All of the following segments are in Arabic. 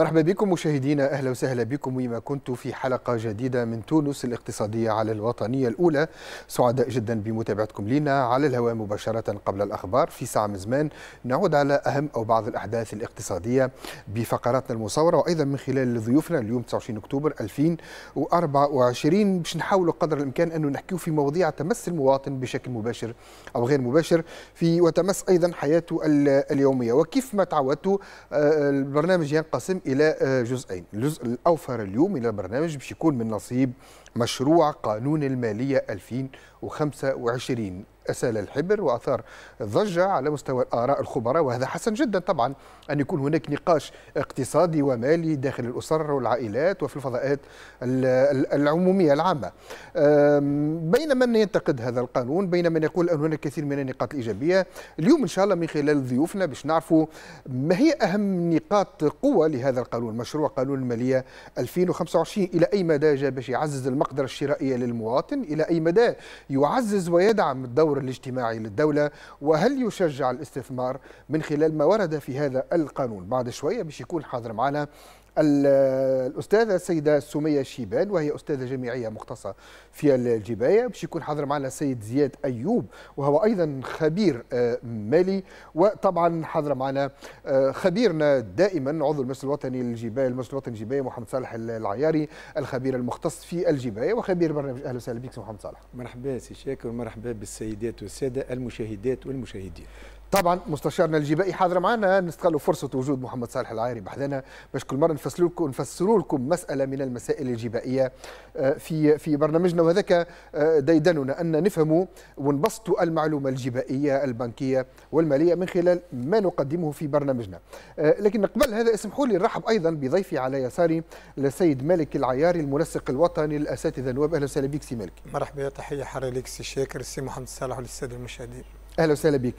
مرحبا بكم مشاهدينا اهلا وسهلا بكم وما كنت في حلقه جديده من تونس الاقتصاديه على الوطنيه الاولى سعداء جدا بمتابعتكم لنا على الهواء مباشره قبل الاخبار في ساعه من زمان نعود على اهم او بعض الاحداث الاقتصاديه بفقراتنا المصوره وايضا من خلال ضيوفنا اليوم 29 اكتوبر 2024 باش نحاولوا قدر الامكان انه نحكيوا في مواضيع تمس المواطن بشكل مباشر او غير مباشر في وتمس ايضا حياته اليوميه وكيف ما تعودتوا آه، البرنامج ينقسم الى آه، جزئين، الجزء الاوفر اليوم الى البرنامج باش يكون من نصيب مشروع قانون الماليه 2025 أسال الحبر وأثار الضجة على مستوى الآراء الخبراء وهذا حسن جدا طبعا أن يكون هناك نقاش اقتصادي ومالي داخل الأسر والعائلات وفي الفضاءات العمومية العامة بين من ينتقد هذا القانون بين من يقول أن هناك كثير من النقاط الإيجابية اليوم إن شاء الله من خلال ضيوفنا باش نعرفوا ما هي أهم نقاط قوة لهذا القانون مشروع قانون المالية 2025 إلى أي مدى جاء باش يعزز المقدرة الشرائية للمواطن إلى أي مدى يعزز ويدعم الدور الاجتماعي للدولة وهل يشجع الاستثمار من خلال ما ورد في هذا القانون بعد شوية باش يكون حاضر معنا الاستاذه السيده سميه شيبان وهي استاذه جامعيه مختصه في الجبايه باش يكون حاضر معنا السيد زياد ايوب وهو ايضا خبير آه، مالي وطبعا حاضر معنا آه، خبيرنا دائما عضو المجلس الوطني للجبايه المجلس الوطني للجبايه محمد صالح العياري الخبير المختص في الجبايه وخبير برنامج اهلا وسهلا بك محمد صالح مرحبا سي شاكر ومرحبا بالسيدات والساده المشاهدات والمشاهدين طبعا مستشارنا الجبائي حاضر معنا نستغلوا فرصه وجود محمد صالح العايري بحذنا باش كل مره نفسر لكم نفسروا لكم مساله من المسائل الجبائيه آه، في في برنامجنا وهذاك آه، ديدننا ان نفهموا ونبسطوا المعلومه الجبائيه البنكيه والماليه من خلال ما نقدمه في برنامجنا آه، لكن قبل هذا اسمحوا لي نرحب ايضا بضيفي على يساري السيد مالك العياري المنسق الوطني للأساتذة النواب اهلا وسهلا بك سي مالك مرحبا تحيه حاره لك سي شاكر سي محمد صالح والأستاذ المشاهدين اهلا وسهلا بك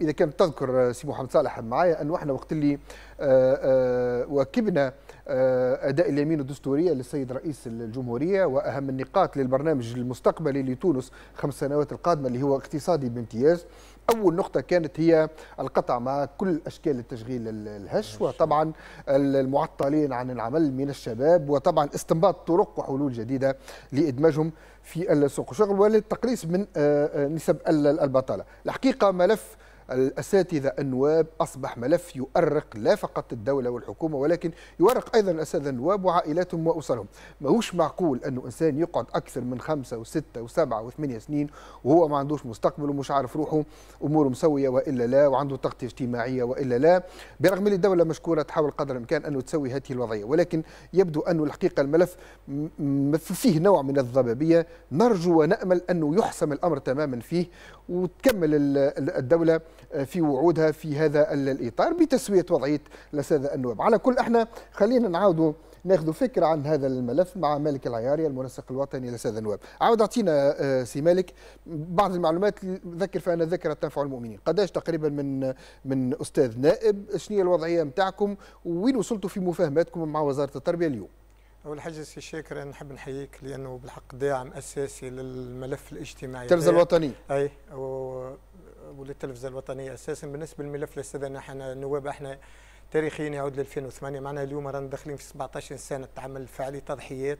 اذا كان تذكر آه، سي محمد صالح معايا انه احنا وقت اللي آه، آه، واكبنا اداء اليمين الدستوريه للسيد رئيس الجمهوريه واهم النقاط للبرنامج المستقبلي لتونس خمس سنوات القادمه اللي هو اقتصادي بامتياز اول نقطه كانت هي القطع مع كل اشكال التشغيل الهش وطبعا المعطلين عن العمل من الشباب وطبعا استنباط طرق وحلول جديده لادماجهم في السوق الشغل والتقليص من آه، آه، نسب البطاله الحقيقه ملف الأساتذة النواب أصبح ملف يؤرق لا فقط الدولة والحكومة ولكن يؤرق أيضا الأساتذة النواب وعائلاتهم وأسرهم ماهوش معقول أنه إنسان يقعد أكثر من خمسة وستة وسبعة وثمانية سنين وهو ما عندوش مستقبل ومش عارف روحه أموره مسوية وإلا لا وعنده تغطية اجتماعية وإلا لا برغم أن الدولة مشكورة تحاول قدر الإمكان أنه تسوي هذه الوضعية ولكن يبدو أنه الحقيقة الملف فيه نوع من الضبابية نرجو ونأمل أنه يحسم الأمر تماما فيه وتكمل الدولة آه، في وعودها في هذا الإطار بتسوية وضعية الأساتذة النواب على كل احنا خلينا نعاودوا ناخذ فكرة عن هذا الملف مع مالك العياري المنسق الوطني للأساتذة النواب عاود أعطينا آه، سي مالك بعض المعلومات ذكر فأنا ذكرى تنفع المؤمنين قداش تقريبا من من أستاذ نائب شنو هي الوضعية متاعكم وين وصلتوا في مفاهماتكم مع وزارة التربية اليوم أول حاجة سي شاكر نحب نحييك لأنه بالحق داعم أساسي للملف الاجتماعي التلفزة الوطنية أي و... وللتلفزة الوطنية أساسا بالنسبة للملف الأستاذ نحن النواب احنا تاريخيا يعود ل 2008 معنا اليوم رانا داخلين في 17 سنة عمل فعلي تضحيات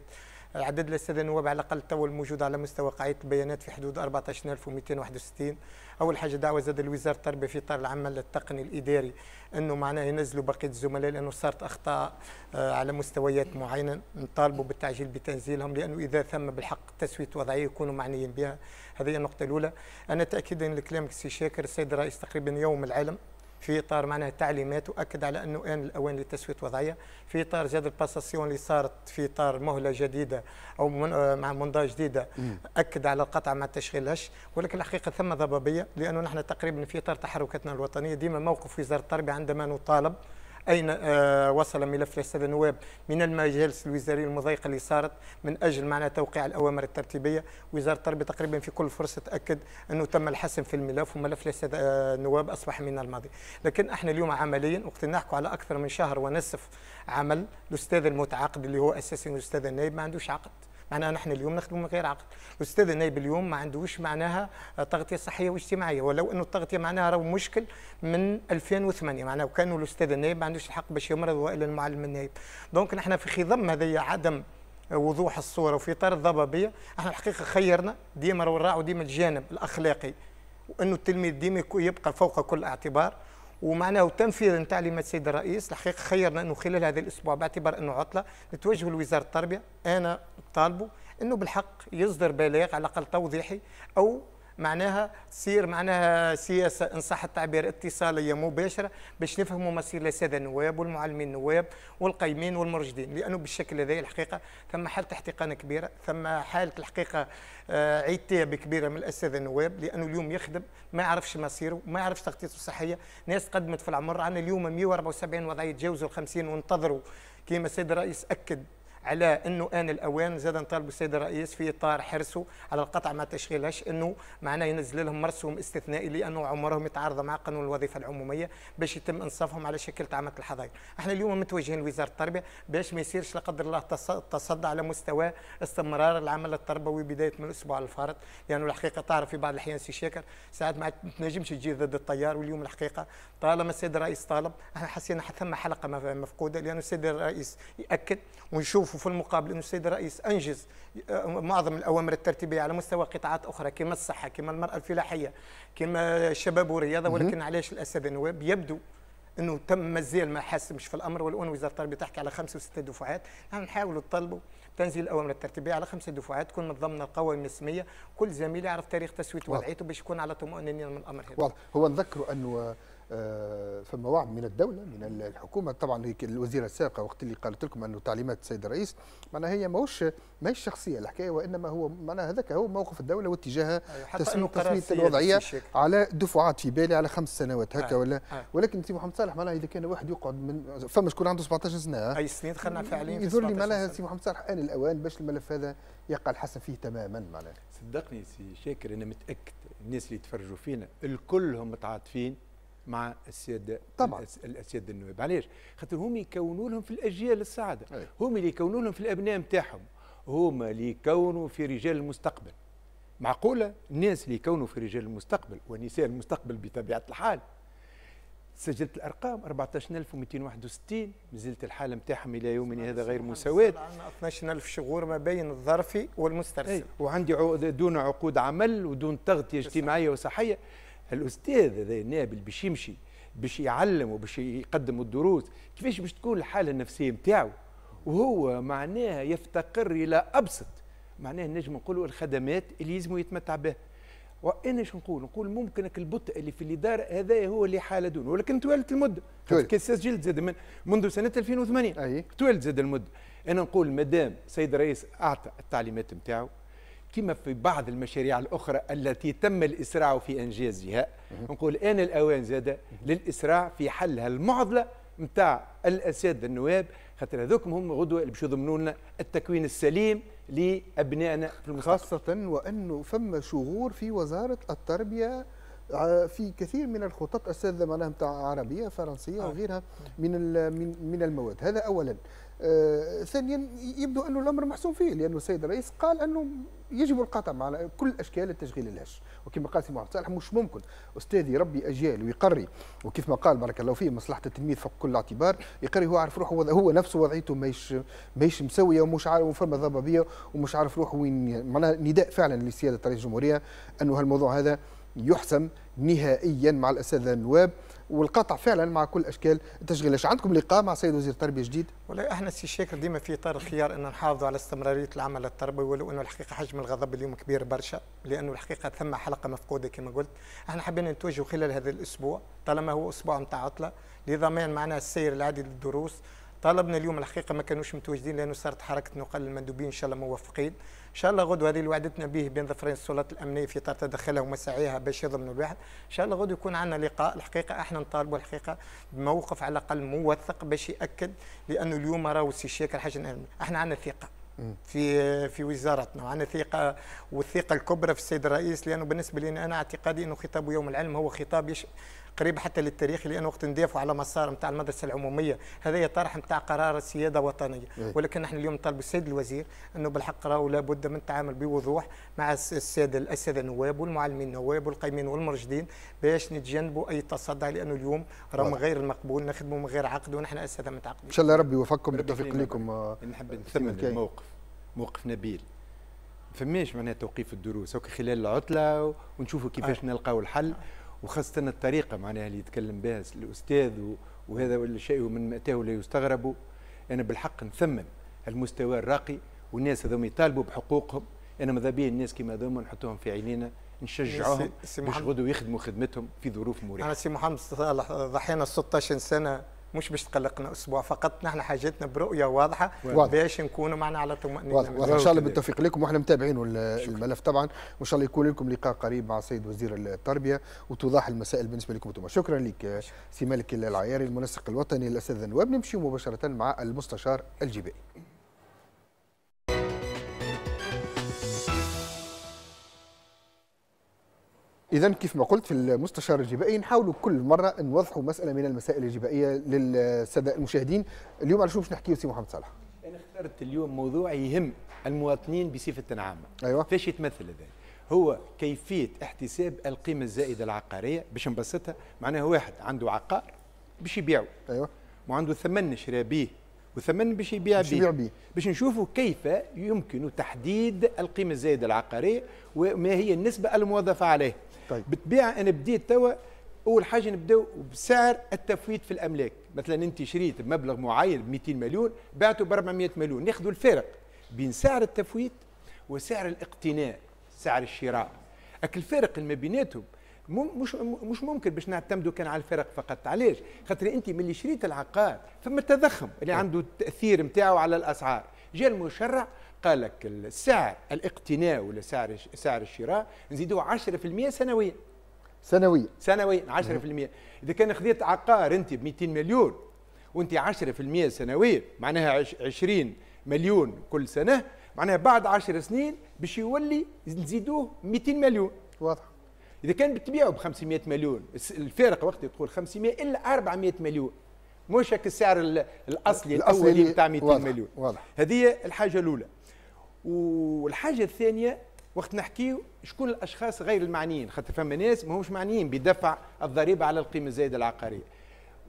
عدد الاستاذ النواب على الاقل تو الموجود على مستوى قاعده البيانات في حدود 14261 اول حاجه دعوه زاد الوزاره التربيه في اطار العمل التقني الاداري انه معناه ينزلوا بقيه الزملاء لانه صارت اخطاء آه، على مستويات معينه نطالبوا بالتعجيل بتنزيلهم لانه اذا ثم بالحق تسويه وضعيه يكونوا معنيين بها هذه النقطه الاولى انا تاكيدا لكلامك سي شاكر السيد الرئيس تقريبا يوم العالم في اطار معناها التعليمات واكد على انه ان الاوان لتسويه وضعيه في اطار زاد الباساسيون اللي صارت في اطار مهله جديده او من مع منضاه جديده اكد على القطع مع التشغيل الهش ولكن الحقيقه ثم ضبابيه لانه نحن تقريبا في اطار تحركاتنا الوطنيه ديما موقف وزاره التربيه عندما نطالب أين آه، وصل ملف الاستاذ النواب من المجالس الوزارية المضايقة اللي صارت من أجل معنى توقيع الأوامر الترتيبية وزارة التربية تقريبا في كل فرصة تأكد أنه تم الحسم في الملف وملف الاستاذ النواب آه، أصبح من الماضي لكن احنا اليوم عمليا وقت نحكوا على أكثر من شهر ونصف عمل الأستاذ المتعاقد اللي هو أساسا الأستاذ النائب ما عندوش عقد معناها نحن اليوم نخدموا من غير عقد الاستاذ النائب اليوم ما عندوش معناها تغطيه صحيه واجتماعيه ولو انه التغطيه معناها راهو مشكل من 2008 معناها وكانوا الاستاذ النائب ما عندوش الحق باش يمرض والا المعلم النائب دونك نحن في خضم هذايا عدم وضوح الصوره وفي اطار الضبابيه احنا الحقيقه خيرنا ديما راهو نراعوا ديما الجانب الاخلاقي وانه التلميذ ديما يبقى فوق كل اعتبار ومعناه تنفيذا تعليمات السيد الرئيس الحقيقه خيرنا انه خلال هذا الاسبوع باعتبار انه عطله نتوجه لوزاره التربيه انا طالبه انه بالحق يصدر بلاغ على الاقل توضيحي او معناها تصير معناها سياسه ان صح التعبير اتصاليه مباشره باش نفهموا مصير الساده النواب والمعلمين النواب والقيمين والمرشدين لانه بالشكل هذا الحقيقه ثم حاله احتقان كبيره ثم حاله الحقيقه آه، عتاب كبيره من الاساتذه النواب لانه اليوم يخدم ما يعرفش مصيره ما يعرفش تغطيته الصحيه ناس قدمت في العمر عندنا اليوم 174 وضعيه تجاوزوا ال 50 وانتظروا كما السيد الرئيس اكد على انه ان الاوان زاد نطالب السيد الرئيس في اطار حرصه على القطع ما تشغيلهاش انه معناه ينزل لهم مرسوم استثنائي لانه عمرهم يتعارضوا مع قانون الوظيفه العموميه باش يتم انصافهم على شكل تعامة الحظاير احنا اليوم متوجهين لوزاره التربيه باش ما يصيرش لا قدر الله تصدى على مستوى استمرار العمل التربوي بدايه من الاسبوع الفارط لانه الحقيقه تعرف في بعض الاحيان سي شاكر ساعات ما تنجمش تجي ضد التيار واليوم الحقيقه طالما السيد الرئيس طالب احنا حسينا ثم حلقه مفقوده لانه السيد الرئيس ياكد ونشوف نشوفوا في المقابل أن السيد الرئيس أنجز آه، معظم الأوامر الترتيبية على مستوى قطاعات أخرى كما الصحة كما المرأة الفلاحية كما الشباب والرياضة ولكن علاش الأسد النواب يبدو انه تم مازال ما حاسمش في الامر والان وزاره التربيه تحكي على خمسه وسته دفعات نحن نحاولوا نطلبوا تنزيل الاوامر الترتيبيه على خمسه دفعات تكون نظمنا القوائم الرسميه كل زميل يعرف تاريخ تسويه وضعيته باش يكون على طمانينه من الامر هذا هو نذكر انه آه، فما وعد من الدولة من الحكومة طبعا الوزيرة السابقة وقت اللي قالت لكم أنه تعليمات السيد الرئيس معناها هي ماهوش ماهيش شخصية الحكاية وإنما هو معناها هذاك هو موقف الدولة واتجاه أيوة، تسمية تسمية الوضعية على دفعات في بالي على خمس سنوات هكا ولا ولكن سي محمد صالح معناها إذا كان واحد يقعد من فما شكون عنده 17 سنة أي سنين دخلنا فعليا يظهر لي معناها سي محمد صالح آن الأوان باش الملف هذا يقع الحسن فيه تماما معناها صدقني سي شاكر أنا متأكد الناس اللي يتفرجوا فينا الكلهم متعاطفين مع السيد طبعا السيد النواب علاش خاطر هم يكونوا لهم في الاجيال السعاده هم اللي يكونوا لهم في الابناء نتاعهم هم اللي يكونوا في رجال المستقبل معقوله الناس اللي يكونوا في رجال المستقبل ونساء المستقبل بطبيعه الحال سجلت الارقام 14261 مازلت الحاله نتاعهم الى يومنا هذا غير مساواه 12000 شغور ما بين الظرفي والمسترسل وعندي دون عقود عمل ودون تغطيه اجتماعيه وصحيه الاستاذ هذا النابل باش يمشي باش يعلم وباش يقدم الدروس كيفاش باش تكون الحاله النفسيه نتاعو وهو معناها يفتقر الى ابسط معناها نجم نقولوا الخدمات اللي لازم يتمتع بها وانا شو نقول نقول ممكنك البطء اللي في الاداره هذا هو اللي حاله دون ولكن توالت المده كي سجلت زاد من منذ سنه 2008 أي. توالت زاد المده انا نقول مدام السيد الرئيس اعطى التعليمات نتاعو كما في بعض المشاريع الأخرى التي تم الإسراع في إنجازها نقول آن الأوان زاد للإسراع في حل هالمعضلة نتاع الأساتذة النواب خاطر هذوك هم غدوة اللي باش يضمنوا لنا التكوين السليم لأبنائنا في خاصة وأنه فما شغور في وزارة التربية آه، في كثير من الخطط الاساتذه معناها نتاع عربية فرنسية آه. وغيرها من من المواد هذا أولا آه ثانيا يبدو أنه الأمر محسوم فيه لأنه السيد الرئيس قال أنه يجب القطع على كل اشكال التشغيل الهش وكما قال سي محمد صالح مش ممكن استاذ يربي اجيال ويقري وكيف ما قال بارك الله فيه مصلحه التلميذ فوق كل اعتبار يقري هو عارف روحه هو نفسه وضعيته ماهيش ماهيش مسويه ومش عارف وفما ضبابيه ومش عارف روحه وين معناها نداء فعلا لسياده رئيس الجمهوريه انه هالموضوع هذا يحسم نهائيا مع الاساتذه النواب والقطع فعلا مع كل اشكال التشغيل ايش عندكم لقاء مع سيد وزير التربيه جديد ولا احنا سي شاكر ديما في اطار الخيار ان نحافظوا على استمراريه العمل التربوي ولو انه الحقيقه حجم الغضب اليوم كبير برشا لانه الحقيقه ثم حلقه مفقوده كما قلت احنا حبينا نتوجه خلال هذا الاسبوع طالما هو اسبوع متاع عطله لضمان معنا السير العادي للدروس طلبنا اليوم الحقيقه ما كانوش متواجدين لانه صارت حركه نقل المندوبين ان شاء الله موفقين ان شاء الله غدوه هذه اللي وعدتنا به بين ظفرين السلطات الامنيه في اطار تدخلها ومساعيها باش يضمنوا الواحد ان شاء الله غدوه يكون عندنا لقاء الحقيقه احنا نطالبوا الحقيقه بموقف على الاقل موثق باش ياكد لانه اليوم راهو السي شاكر حاجه احنا عندنا ثقه في في وزارتنا وعندنا ثقه والثقه الكبرى في السيد الرئيس لانه بالنسبه لي انا اعتقادي انه خطاب يوم العلم هو خطاب يش قريب حتى للتاريخ لان وقت ندافعوا على مسار نتاع المدرسه العموميه هذا طرح نتاع قرار سياده وطنيه إيه. ولكن نحن اليوم نطالب السيد الوزير انه بالحق راهو لابد من التعامل بوضوح مع الساده الاساتذه النواب والمعلمين النواب والقيمين والمرشدين باش نتجنبوا اي تصدع لانه اليوم راهو غير المقبول نخدموا من غير عقد ونحن اساتذه متعقدين ان شاء الله ربي يوفقكم بالتوفيق لكم نحب نثمن الموقف موقف نبيل فماش معناها توقيف الدروس اوكي خلال العطله ونشوفوا كيفاش آه. نلقاو الحل وخاصة الطريقة معناها اللي يتكلم بها الأستاذ وهذا شيء من مأتاه لا يستغرب أنا بالحق نثمن المستوى الراقي والناس هذوما يطالبوا بحقوقهم أنا ماذا بيا الناس كيما هذوما نحطوهم في عينينا نشجعوهم باش يغدوا يخدموا خدمتهم في ظروف مريحة. أنا سي محمد صالح ضحينا 16 سنة مش باش تقلقنا اسبوع فقط نحن حاجتنا برؤيه واضحه واضح. باش نكونوا معنا على طمانينه واضح. واضح. ان شاء الله بالتوفيق لكم واحنا متابعين الملف طبعا وان شاء الله يكون لكم لقاء قريب مع السيد وزير التربيه وتوضح المسائل بالنسبه لكم انتم شكرا لك سي مالك العياري المنسق الوطني للاستاذ نواب نمشي مباشره مع المستشار الجبائي اذا كيف ما قلت في المستشار الجبائي نحاولوا كل مره نوضحوا مساله من المسائل الجبائيه للساده المشاهدين اليوم على شو باش نحكيوا سي محمد صالح انا اخترت اليوم موضوع يهم المواطنين بصفه عامه ايوه فاش يتمثل هذا هو كيفيه احتساب القيمه الزائده العقاريه باش نبسطها معناها واحد عنده عقار باش يبيعه ايوه وعنده ثمن شرا به وثمن باش يبيع بيه باش نشوفوا كيف يمكن تحديد القيمه الزائده العقاريه وما هي النسبه الموظفه عليه طيب. بتبيع انا بديت توا اول حاجه نبداو بسعر التفويت في الاملاك مثلا انت شريت بمبلغ معين ب 200 مليون بعته ب 400 مليون ناخذوا الفارق بين سعر التفويت وسعر الاقتناء سعر الشراء اك الفارق اللي ما بيناتهم مش مش ممكن باش نعتمدوا كان على الفرق فقط علاش خاطر انت ملي شريت العقار فما التضخم اللي طيب. عنده التاثير نتاعو على الاسعار جاء المشرع قال لك السعر الاقتناء ولا سعر سعر الشراء نزيدوه 10% سنويا سنويا سنويا 10% اذا كان خذيت عقار انت ب 200 مليون وانت 10% سنويا معناها 20 مليون كل سنه معناها بعد 10 سنين باش يولي نزيدوه 200 مليون واضح اذا كان بتبيعه ب 500 مليون الفارق وقت تقول 500 الا 400 مليون مش هيك السعر الاصلي الاولي بتاع 200 مليون واضح هذه الحاجه الاولى والحاجه الثانيه وقت نحكي شكون الاشخاص غير المعنيين خاطر فما ناس ماهمش معنيين بدفع الضريبه على القيمه الزايده العقاريه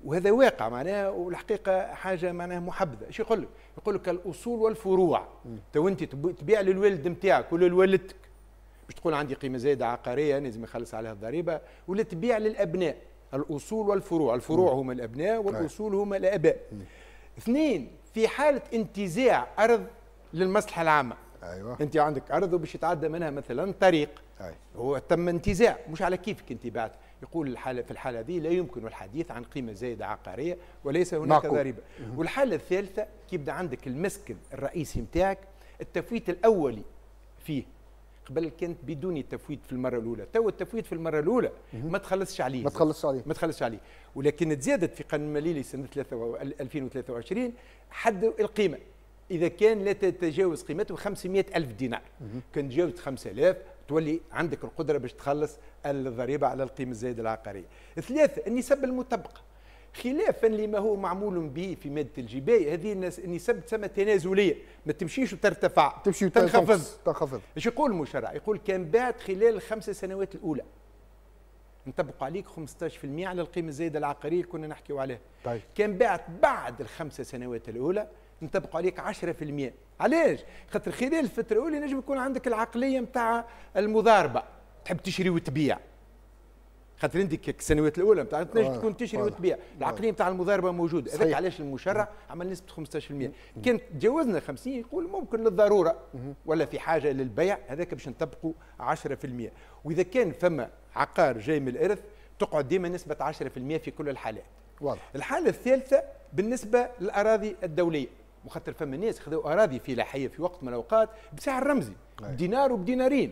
وهذا واقع معناها والحقيقه حاجه معناها محبذه ايش يقول لك يقول لك الاصول والفروع تو انت تبيع للولد نتاعك ولا لولدتك باش تقول عندي قيمه زايده عقاريه لازم يخلص عليها الضريبه ولا تبيع للابناء الاصول والفروع الفروع هما الابناء أيوه. والاصول هما الاباء اثنين في حاله انتزاع ارض للمصلحه العامه ايوه انت عندك ارض وباش يتعدى منها مثلا طريق ايوه هو تم انتزاع مش على كيفك انت بعت يقول الحالة في الحالة هذه لا يمكن الحديث عن قيمة زائدة عقارية وليس هناك ضريبة والحالة الثالثة كيبدا عندك المسكن الرئيسي نتاعك التفويت الأولي فيه قبل كانت بدون التفويت في المره الاولى تو التفويت في المره الاولى ما تخلصش عليه ما تخلصش عليه ما تخلصش عليه ولكن تزادت في قانون مالي لسنه 2023 حد القيمه اذا كان لا تتجاوز قيمته 500 الف دينار كان تجاوز 5000 تولي عندك القدره باش تخلص الضريبه على القيمه الزايده العقاريه ثلاثه النسب المطبقه خلافا لما هو معمول به في ماده الجبايه هذه النسب تسمى تنازليه ما تمشيش وترتفع تمشي وتنخفض تنخفض ايش يقول المشرع يقول كان بعد خلال الخمس سنوات الاولى نطبق عليك 15% على القيمه الزايده العقاريه اللي كنا نحكيو عليها طيب. كان بعد بعد الخمسه سنوات الاولى نطبقوا عليك 10% علاش خاطر خلال الفتره الاولى نجم يكون عندك العقليه نتاع المضاربه تحب تشري وتبيع خاطر انت السنوات الاولى نتاع آه، تنجم تكون تشري آه، وتبيع آه. العقليه نتاع المضاربه موجوده هذاك علاش المشرع عمل نسبه 15% كان تجاوزنا 50 يقول ممكن للضروره ولا في حاجه للبيع هذاك باش نطبقوا 10% واذا كان فما عقار جاي من الارث تقعد ديما نسبه 10% في كل الحالات واضح. الحاله الثالثه بالنسبه للاراضي الدوليه وخاطر فما ناس خذوا اراضي فلاحيه في وقت من الاوقات بسعر رمزي بدينار وبدينارين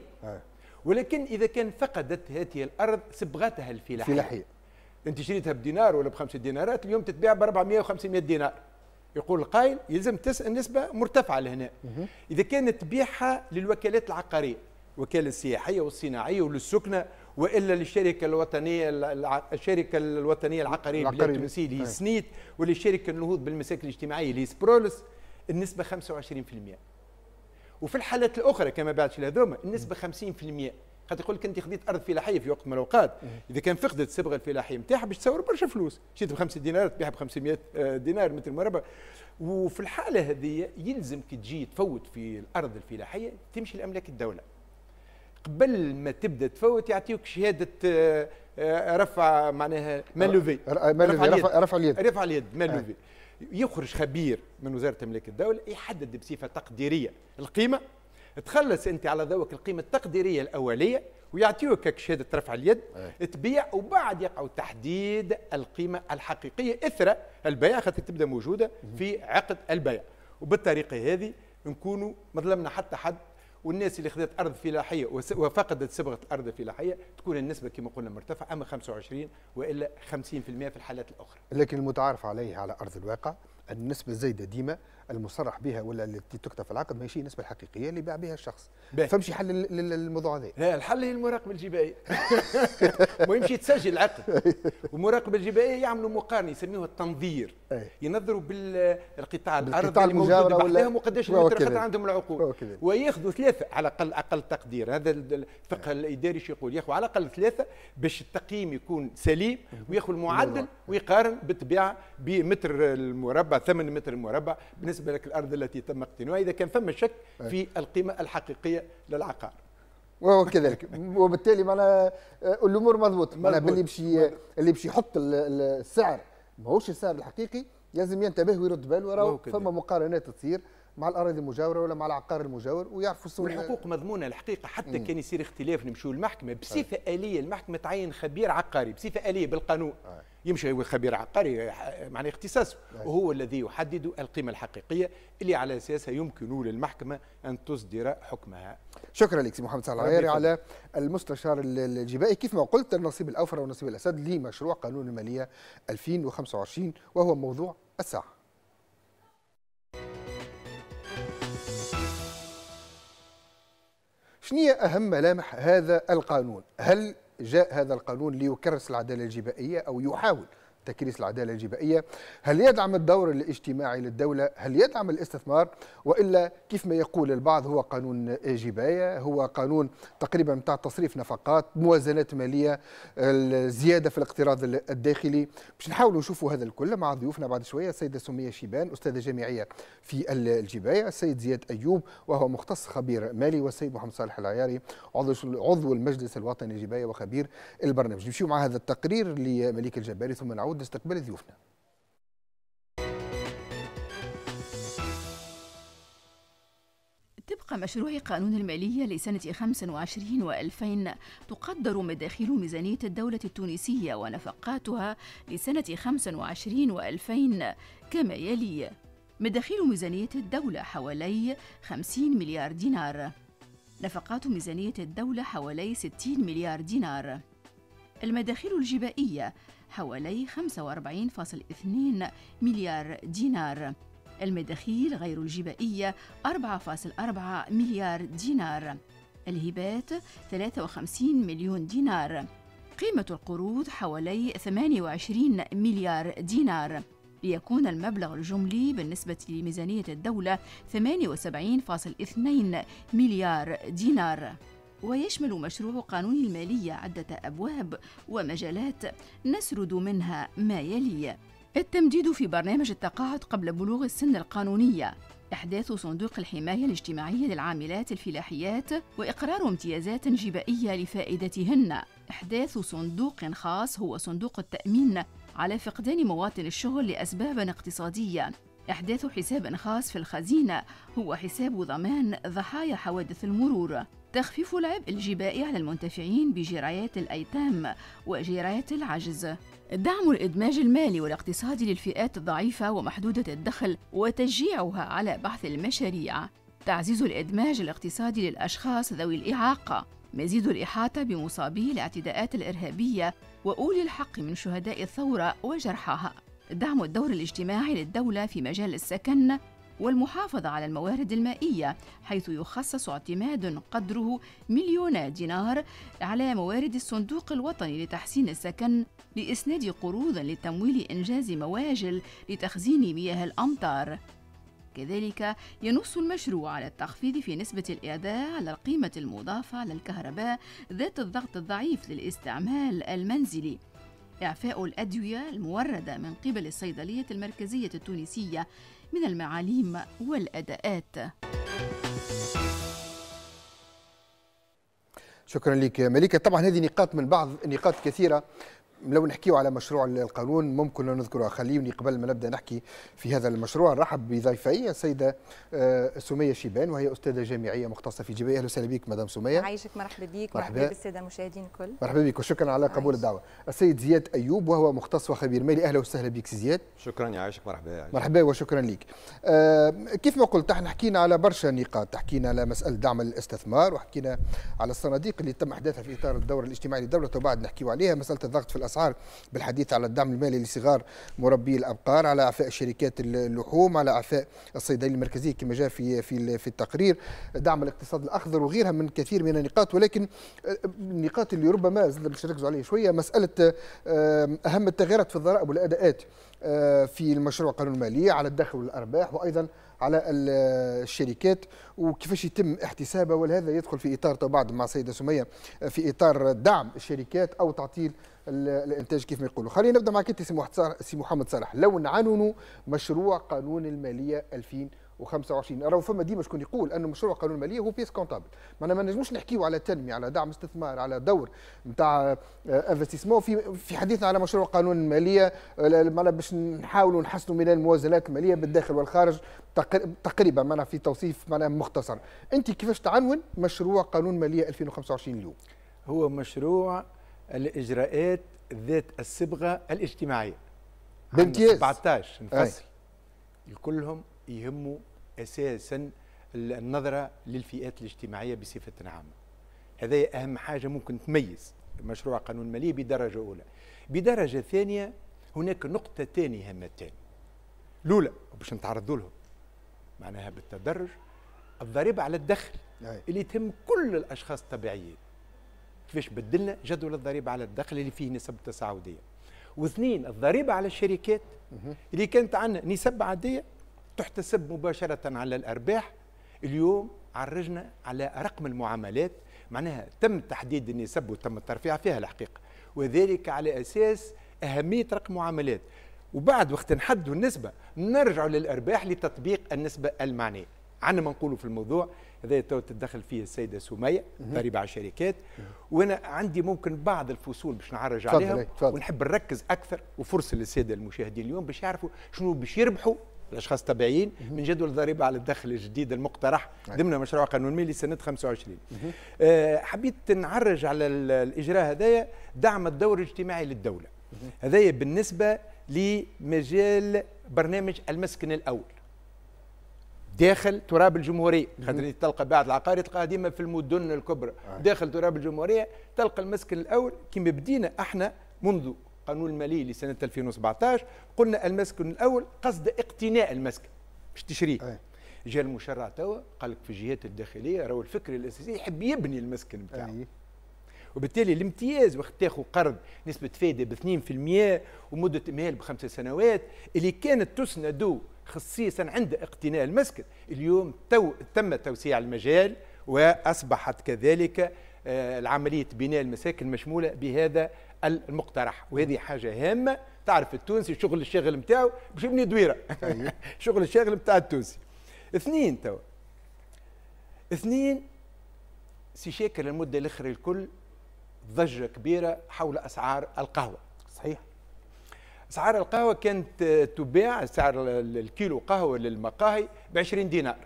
ولكن اذا كان فقدت هذه الارض صبغتها الفلاحيه فلاحيه انت شريتها بدينار ولا بخمسه دينارات اليوم تتباع ب 400 و500 دينار يقول القائل يلزم تسأل نسبة مرتفعة لهنا إذا كانت تبيعها للوكالات العقارية وكالة السياحية والصناعية وللسكنة والا للشركه الوطنيه الشركه الوطنيه العقاريه البلاد التونسيه اللي طيب. هي سنيت وللشركه النهوض بالمساكن الاجتماعيه اللي هي سبرولس النسبه 25% وفي الحالات الاخرى كما بعد هذوما النسبه 50% خاطر يقول لك انت خذيت ارض فلاحيه في وقت من الاوقات اذا كان فقدت الصبغه الفلاحيه نتاعها باش تصور برشا فلوس شريت بخمسة دينار تبيعها ب 500 آه، دينار متر مربع وفي الحاله هذه يلزم كي تجي تفوت في الارض الفلاحيه تمشي لاملاك الدوله قبل ما تبدا تفوت يعطيوك شهاده آه، آه، رفع معناها مالوفي آه، مالوفي رفع, رفع اليد رفع اليد مالوفي آه. يخرج خبير من وزاره املاك الدوله يحدد بصفه تقديريه القيمه تخلص انت على ذوق القيمه التقديريه الاوليه ويعطيوك شهاده رفع اليد آه. تبيع وبعد يقع تحديد القيمه الحقيقيه اثر البيع خاطر تبدا موجوده في عقد البيع وبالطريقه هذه نكونوا ما ظلمنا حتى حد والناس اللي خذت ارض فلاحيه وفقدت صبغه ارض فلاحيه تكون النسبه كما قلنا مرتفعه اما 25 والا 50% في الحالات الاخرى. لكن المتعارف عليه على ارض الواقع النسبه الزايده ديما المصرح بها ولا التي تكتب في العقد ماشي النسبه الحقيقيه اللي باع بها الشخص فمشي حل للموضوع هذا لا الحل هي المراقبه الجبائيه المهم تسجل العقد والمراقبه الجبائيه يعملوا مقارنه يسميوه التنظير إيه. ينظروا بالقطاع الارض اللي موجود بحثهم وقداش عندهم العقول وياخذوا ثلاثه على الاقل اقل تقدير هذا الفقه إيه. الاداري شو يقول ياخذوا على الاقل ثلاثه باش التقييم يكون سليم وياخذ المعدل ويقارن بالطبيعه بمتر المربع ثمن متر مربع بالنسبه بالنسبه لك الارض التي تم اقتناؤها اذا كان ثم شك في القيمه الحقيقيه للعقار وكذلك وبالتالي معنا آه، الامور مضبوطه معنا باللي باش اللي باش يحط السعر ماهوش السعر الحقيقي لازم ينتبه ويرد باله وراه فما مقارنات تصير مع الاراضي المجاوره ولا مع العقار المجاور ويعرفوا السوق والحقوق مضمونه الحقيقه حتى كان يصير اختلاف نمشيو للمحكمه بصفه اليه المحكمه تعين خبير عقاري بصفه اليه بالقانون أي. يمشي هو خبير عقاري معنى اختصاصه نعم. وهو الذي يحدد القيمة الحقيقية اللي على أساسها يمكن للمحكمة أن تصدر حكمها شكرا لك سي محمد صالح غيري على المستشار الجبائي كيف ما قلت النصيب الأوفر والنصيب الأسد لمشروع قانون المالية 2025 وهو موضوع الساعة شنية أهم ملامح هذا القانون؟ هل جاء هذا القانون ليكرس العداله الجبائيه او يحاول تكريس العدالة الجبائية هل يدعم الدور الاجتماعي للدولة هل يدعم الاستثمار وإلا كيف ما يقول البعض هو قانون جباية هو قانون تقريبا بتاع تصريف نفقات موازنات مالية الزيادة في الاقتراض الداخلي باش نحاولوا نشوفوا هذا الكل مع ضيوفنا بعد شوية السيدة سمية شيبان أستاذة جامعية في الجباية السيد زياد أيوب وهو مختص خبير مالي والسيد محمد صالح العياري عضو المجلس الوطني الجباية وخبير البرنامج نمشيو مع هذا التقرير لمليك الجباري ثم نعود نعود لاستقبال ضيوفنا طبق مشروع قانون المالية لسنة 25 و2000 تقدر مداخيل ميزانية الدولة التونسية ونفقاتها لسنة 25 و2000 كما يلي مداخيل ميزانية الدولة حوالي 50 مليار دينار نفقات ميزانية الدولة حوالي 60 مليار دينار المداخيل الجبائية حوالي 45.2 مليار دينار المداخيل غير الجبائية 4.4 مليار دينار الهبات 53 مليون دينار قيمة القروض حوالي 28 مليار دينار ليكون المبلغ الجملي بالنسبة لميزانية الدولة 78.2 مليار دينار ويشمل مشروع قانون المالية عدة أبواب ومجالات نسرد منها ما يلي: التمديد في برنامج التقاعد قبل بلوغ السن القانونية، إحداث صندوق الحماية الاجتماعية للعاملات الفلاحيات وإقرار امتيازات جبائية لفائدتهن، إحداث صندوق خاص هو صندوق التأمين على فقدان مواطن الشغل لأسباب اقتصادية، إحداث حساب خاص في الخزينة هو حساب ضمان ضحايا حوادث المرور، تخفيف العبء الجبائي على المنتفعين بجرايات الأيتام وجرايات العجز دعم الإدماج المالي والاقتصادي للفئات الضعيفة ومحدودة الدخل وتشجيعها على بحث المشاريع تعزيز الإدماج الاقتصادي للأشخاص ذوي الإعاقة مزيد الإحاطة بمصابي الاعتداءات الإرهابية وأولي الحق من شهداء الثورة وجرحاها دعم الدور الاجتماعي للدولة في مجال السكن والمحافظة على الموارد المائية حيث يخصص اعتماد قدره مليون دينار على موارد الصندوق الوطني لتحسين السكن لإسناد قروض لتمويل إنجاز مواجل لتخزين مياه الأمطار كذلك ينص المشروع على التخفيض في نسبة الإعداء على القيمة المضافة على الكهرباء ذات الضغط الضعيف للاستعمال المنزلي إعفاء الأدوية الموردة من قبل الصيدلية المركزية التونسية من المعاليم والأداءات شكرا لك مليكة طبعا هذه نقاط من بعض نقاط كثيرة لو نحكيو على مشروع القانون ممكن نذكره خليوني قبل ما نبدا نحكي في هذا المشروع نرحب بضيفي السيده آه، سميه شيبان وهي استاذه جامعيه مختصه في جبائيه اهلا وسهلا بك مدام سميه عايشك مرحبا بك مرحبا بالساده المشاهدين الكل مرحبا بك وشكرا على قبول الدعوه السيد زياد ايوب وهو مختص وخبير مالي اهلا وسهلا بك زياد شكرا يا عايشك مرحبا يا مرحبا وشكرا لك آه، كيف ما قلت احنا حكينا على برشا نقاط تحكينا على مساله دعم الاستثمار وحكينا على الصناديق اللي تم احداثها في اطار الدوره الاجتماعي للدوله وبعد نحكيوا عليها مساله الضغط في الأسعار بالحديث على الدعم المالي لصغار مربي الأبقار على إعفاء شركات اللحوم على إعفاء الصيدليه المركزيه كما جاء في في في التقرير دعم الاقتصاد الأخضر وغيرها من كثير من النقاط ولكن آه، النقاط اللي ربما زاد باش نركزوا عليها شوية مسألة آه، أهم التغييرات في الضرائب والأداءات آه، في المشروع القانون المالي على الدخل والأرباح وأيضا على الشركات وكيفاش يتم احتسابها ولهذا يدخل في اطار بعد مع السيده سميه في اطار دعم الشركات او تعطيل الانتاج كيف ما يقولوا خلينا نبدا معك انت سي محمد صالح لو نعنوا مشروع قانون الماليه 2025 راهو فما ديما شكون يقول انه مشروع قانون الماليه هو بيس كونتابل معنا ما نجموش نحكيو على تنميه على دعم استثمار على دور نتاع انفستيسمون في في حديثنا على مشروع قانون الماليه معنا باش نحاولوا نحسنوا من الموازنات الماليه بالداخل والخارج تقريبا معنا في توصيف معنا مختصر انت كيفاش تعنون مشروع قانون ماليه 2025 اليوم هو مشروع الإجراءات ذات الصبغة الاجتماعية بامتياز 17 نفصل كلهم يهموا أساسا النظرة للفئات الاجتماعية بصفة عامة هذا أهم حاجة ممكن تميز مشروع قانون المالية بدرجة أولى بدرجة ثانية هناك نقطة ثانية هامتان الأولى باش نتعرضوا لهم معناها بالتدرج الضريبة على الدخل أي. اللي تهم كل الأشخاص الطبيعيين كيفاش بدلنا جدول الضريبه على الدخل اللي فيه نسب تصاعديه واثنين الضريبه على الشركات اللي كانت عندنا نسب عاديه تحتسب مباشره على الارباح اليوم عرجنا على رقم المعاملات معناها تم تحديد النسب وتم الترفيع فيها الحقيقه وذلك على اساس اهميه رقم معاملات وبعد وقت نحدوا النسبه نرجعوا للارباح لتطبيق النسبه المعنيه عندنا ما نقولوا في الموضوع هذا تو تتدخل فيه السيده سميه على الشركات وانا عندي ممكن بعض الفصول باش نعرج عليها ونحب نركز اكثر وفرصه للساده المشاهدين اليوم باش يعرفوا شنو باش يربحوا الاشخاص الطبيعيين من جدول الضريبه على الدخل الجديد المقترح ضمن مشروع قانون مالي سنه 25 آه، حبيت نعرج على الاجراء هذايا دعم الدور الاجتماعي للدوله هذايا بالنسبه لمجال برنامج المسكن الاول داخل تراب الجمهوريه خاطر تلقى بعض العقارات تلقاها ديما في المدن الكبرى آه. داخل تراب الجمهوريه تلقى المسكن الاول كما بدينا احنا منذ قانون المالي لسنه 2017 قلنا المسكن الاول قصد اقتناء المسكن مش تشريه جاء المشرع توا قال لك في الجهات الداخليه راهو الفكر الاساسي يحب يبني المسكن بتاعه وبالتالي الامتياز وقت تاخذ قرض نسبه فائده ب 2% ومده امهال بخمس سنوات اللي كانت تسند خصيصا عند اقتناء المسكن اليوم تو تم توسيع المجال واصبحت كذلك آه، العمليه بناء المساكن مشموله بهذا المقترح وهذه حاجه هامه تعرف التونسي شغل الشاغل نتاعو باش يبني دويره طيب. شغل الشاغل نتاع التونسي اثنين توا اثنين سي شاكر المده الاخرى الكل ضجة كبيرة حول أسعار القهوة صحيح أسعار القهوة كانت تباع سعر الكيلو قهوة للمقاهي ب 20 دينار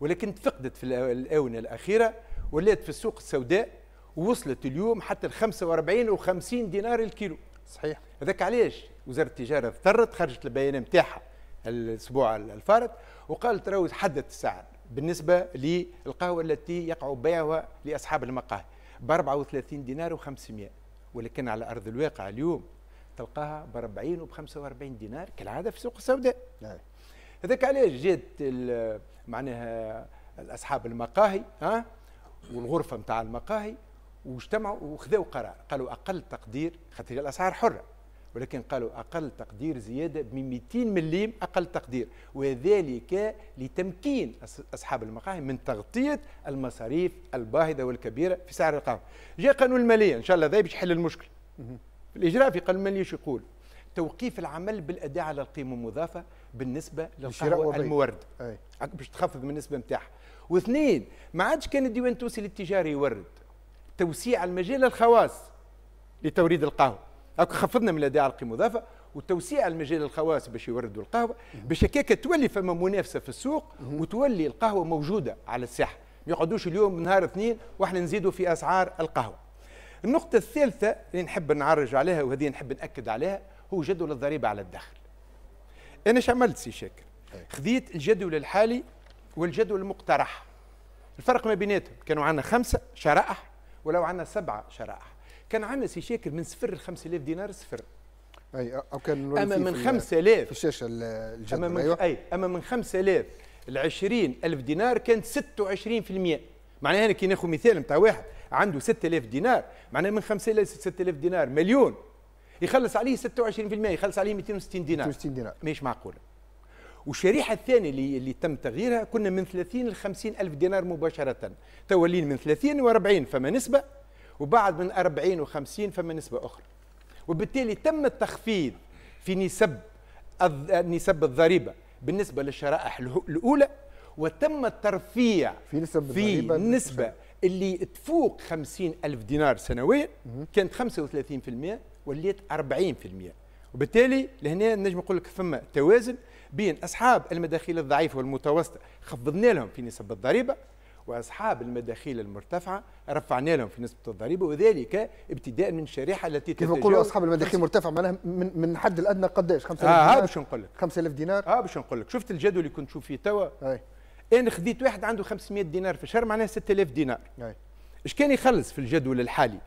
ولكن فقدت في الآونة الأخيرة ولات في السوق السوداء ووصلت اليوم حتى ل 45 و50 دينار الكيلو صحيح هذاك علاش وزارة التجارة اضطرت خرجت البيان نتاعها الأسبوع الفارط وقالت راهو حدت السعر بالنسبة للقهوة التي يقع بيعها لأصحاب المقاهي ب 34 دينار و500 ولكن على ارض الواقع اليوم تلقاها ب 40 وب 45 دينار كالعاده في السوق السوداء نعم. هذاك علاش جات معناها اصحاب المقاهي ها والغرفه نتاع المقاهي واجتمعوا وخذوا قرار قالوا اقل تقدير خاطر الاسعار حره ولكن قالوا أقل تقدير زيادة ب 200 مليم أقل تقدير وذلك لتمكين أصحاب المقاهي من تغطية المصاريف الباهظة والكبيرة في سعر القهوة جاء قانون المالية إن شاء الله ذا باش يحل المشكل في الإجراء في قانون المالية شو يقول توقيف العمل بالأداء على القيمة المضافة بالنسبة للقهوة اي باش تخفض من النسبة نتاعها واثنين ما عادش كان الديوان التونسي للتجاره يورد توسيع المجال الخواص لتوريد القهوة هاكا خفضنا من الاداء القيمه المضافه وتوسيع المجال الخواص باش يوردوا القهوه باش هكاك تولي فما منافسه في السوق وتولي القهوه موجوده على الساحه ما يقعدوش اليوم نهار اثنين واحنا نزيدوا في اسعار القهوه النقطه الثالثه اللي نحب نعرج عليها وهذه نحب ناكد عليها هو جدول الضريبه على الدخل انا ايش عملت سي شاكر خذيت الجدول الحالي والجدول المقترح الفرق ما بيناتهم كانوا عندنا خمسه شرائح ولو عندنا سبعه شرائح كان عندنا سي شاكر من صفر ل 5000 دينار صفر اي او كان اما من 5000 في الشاشه الجذر اما من أيوة. اي اما من 5000 ل 20000 دينار كانت 26% معناها انا كي ناخذ مثال نتاع واحد عنده 6000 دينار معناها من 5000 6000 دينار مليون يخلص عليه 26% يخلص عليه 260 دينار 260 دينار ماهيش معقوله والشريحة الثانية اللي, اللي تم تغييرها كنا من 30 ل 50 ألف دينار مباشرة تولين من 30 و40 فما نسبة وبعد من 40 و50 فما نسبة أخرى وبالتالي تم التخفيض في نسب نسب الضريبة بالنسبة للشرائح الأولى وتم الترفيع في نسب في النسبه اللي تفوق 50 ألف دينار سنويا كانت 35% وليت 40% وبالتالي لهنا نجم نقول لك ثم توازن بين أصحاب المداخيل الضعيفة والمتوسطة خفضنا لهم في نسب الضريبة واصحاب المداخيل المرتفعه رفعنا لهم في نسبه الضريبه وذلك ابتداء من الشريحه التي كيف نقولوا اصحاب المداخيل المرتفعه معناها من من الحد الادنى قداش 5000 اه, آه باش نقول لك 5000 دينار اه باش نقول لك شفت الجدول اللي كنت تشوف فيه توا انا خذيت واحد عنده 500 دينار في الشهر معناها 6000 دينار اش كان يخلص في الجدول الحالي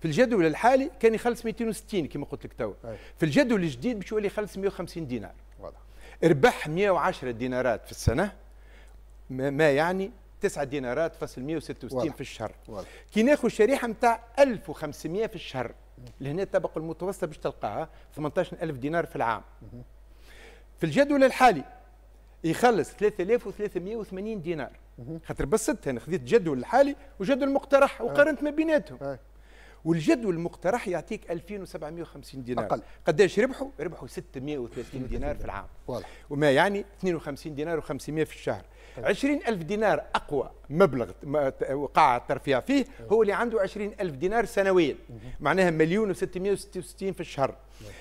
في الجدول الحالي كان يخلص 260 كما قلت لك توا في الجدول الجديد باش يولي يخلص 150 دينار واضح ربح 110 دينارات في السنه ما يعني 9 دينارات فاصل 166 في الشهر واضح. كي ناخذ شريحه نتاع 1500 في الشهر لهنا الطبقه المتوسطه باش تلقاها 18000 دينار في العام في الجدول الحالي يخلص 3380 دينار خاطر بسطت انا خذيت الجدول الحالي وجدول المقترح آه. وقارنت ما بيناتهم آه. والجدول المقترح يعطيك 2750 دينار أقل. قداش ربحوا؟ ربحوا 630 دينار في العام واضح. وما يعني 52 دينار و500 في الشهر عشرين ألف دينار أقوى مبلغ قاعة الترفيه فيه هو اللي عنده عشرين ألف دينار سنويا معناها مليون و666 في الشهر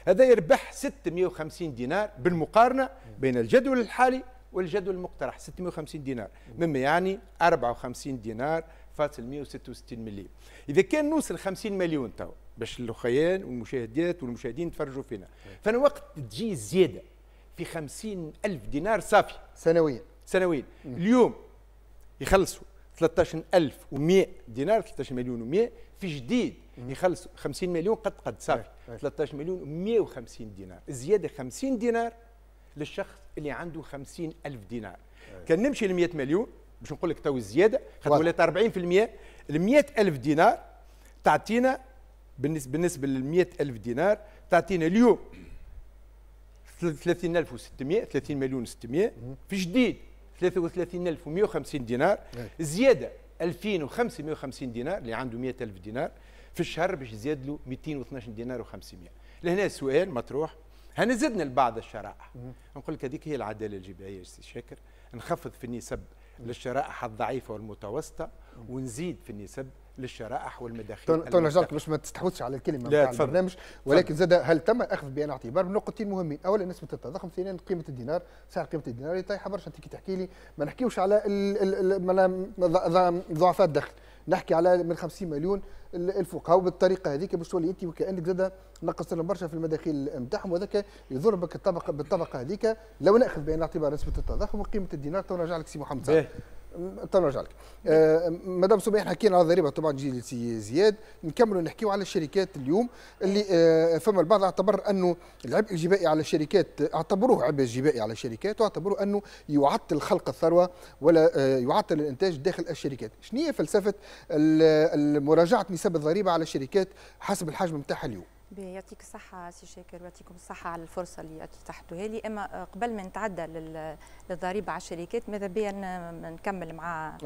هذا يربح 650 دينار بالمقارنة بين الجدول الحالي والجدول المقترح 650 دينار مما يعني 54 دينار فاصل 166 مليم اذا كان نوصل 50 مليون تو باش الاخيان والمشاهدات والمشاهدين يتفرجوا فينا فانا وقت تجي زياده في 50 الف دينار صافي سنويا سنويا اليوم يخلصوا 13100 دينار 13 مليون و100 في جديد يخلصوا 50 مليون قد قد صافي 13 إيه، إيه. مليون و 150 دينار زياده 50 دينار للشخص اللي عنده 50 ألف دينار إيه. كان نمشي ل 100 مليون باش نقول لك تو الزياده خاطر ولات 40% ال 100 ألف دينار تعطينا بالنسبه بالنسبه لل 100 ألف دينار تعطينا اليوم 30600 30 مليون و 600 في جديد 33150 دينار إيه. زياده 2550 دينار اللي عنده 100000 دينار في الشهر باش يزيد له 212 دينار و500 لهنا السؤال مطروح هنا زدنا لبعض الشرائح نقول لك هذيك هي العداله الجبائيه يا سي شاكر نخفض في النسب للشرائح الضعيفه والمتوسطه ونزيد في النسب للشرائح والمداخيل تو نرجع باش ما تستحوذش على الكلمه لا البرنامج ولكن زاد هل تم اخذ بعين اعتبار نقطتين مهمين اولا نسبه التضخم ثانيا قيمه الدينار سعر قيمه الدينار طايحه برشا انت كي تحكي لي ما نحكيوش على ضعفاء الدخل نحكي على من 50 مليون الفقهاء وبالطريقه هذيك باش تولي انت وكانك زاد نقصت لهم برشا في المداخيل نتاعهم وذاك يضر بك الطبقه بالطبقه هذيك لو ناخذ بعين الاعتبار نسبه التضخم وقيمه الدينار تو نرجع لك سي محمد تنرجع نرجع لك آه، مدام سميح حكينا على الضريبه طبعا جي زياد نكملوا نحكيوا على الشركات اليوم اللي آه، فما البعض اعتبر انه العبء الجبائي على الشركات اعتبروه عبء جبائي على الشركات واعتبروه انه يعطل خلق الثروه ولا آه، يعطل الانتاج داخل الشركات شنو هي فلسفه مراجعه نسب الضريبه على الشركات حسب الحجم نتاعها اليوم يعطيك الصحة سي شاكر ويعطيكم الصحة على الفرصة اللي تحتوها لي أما قبل ما نتعدى للضريبة على الشركات ماذا بيا نكمل مع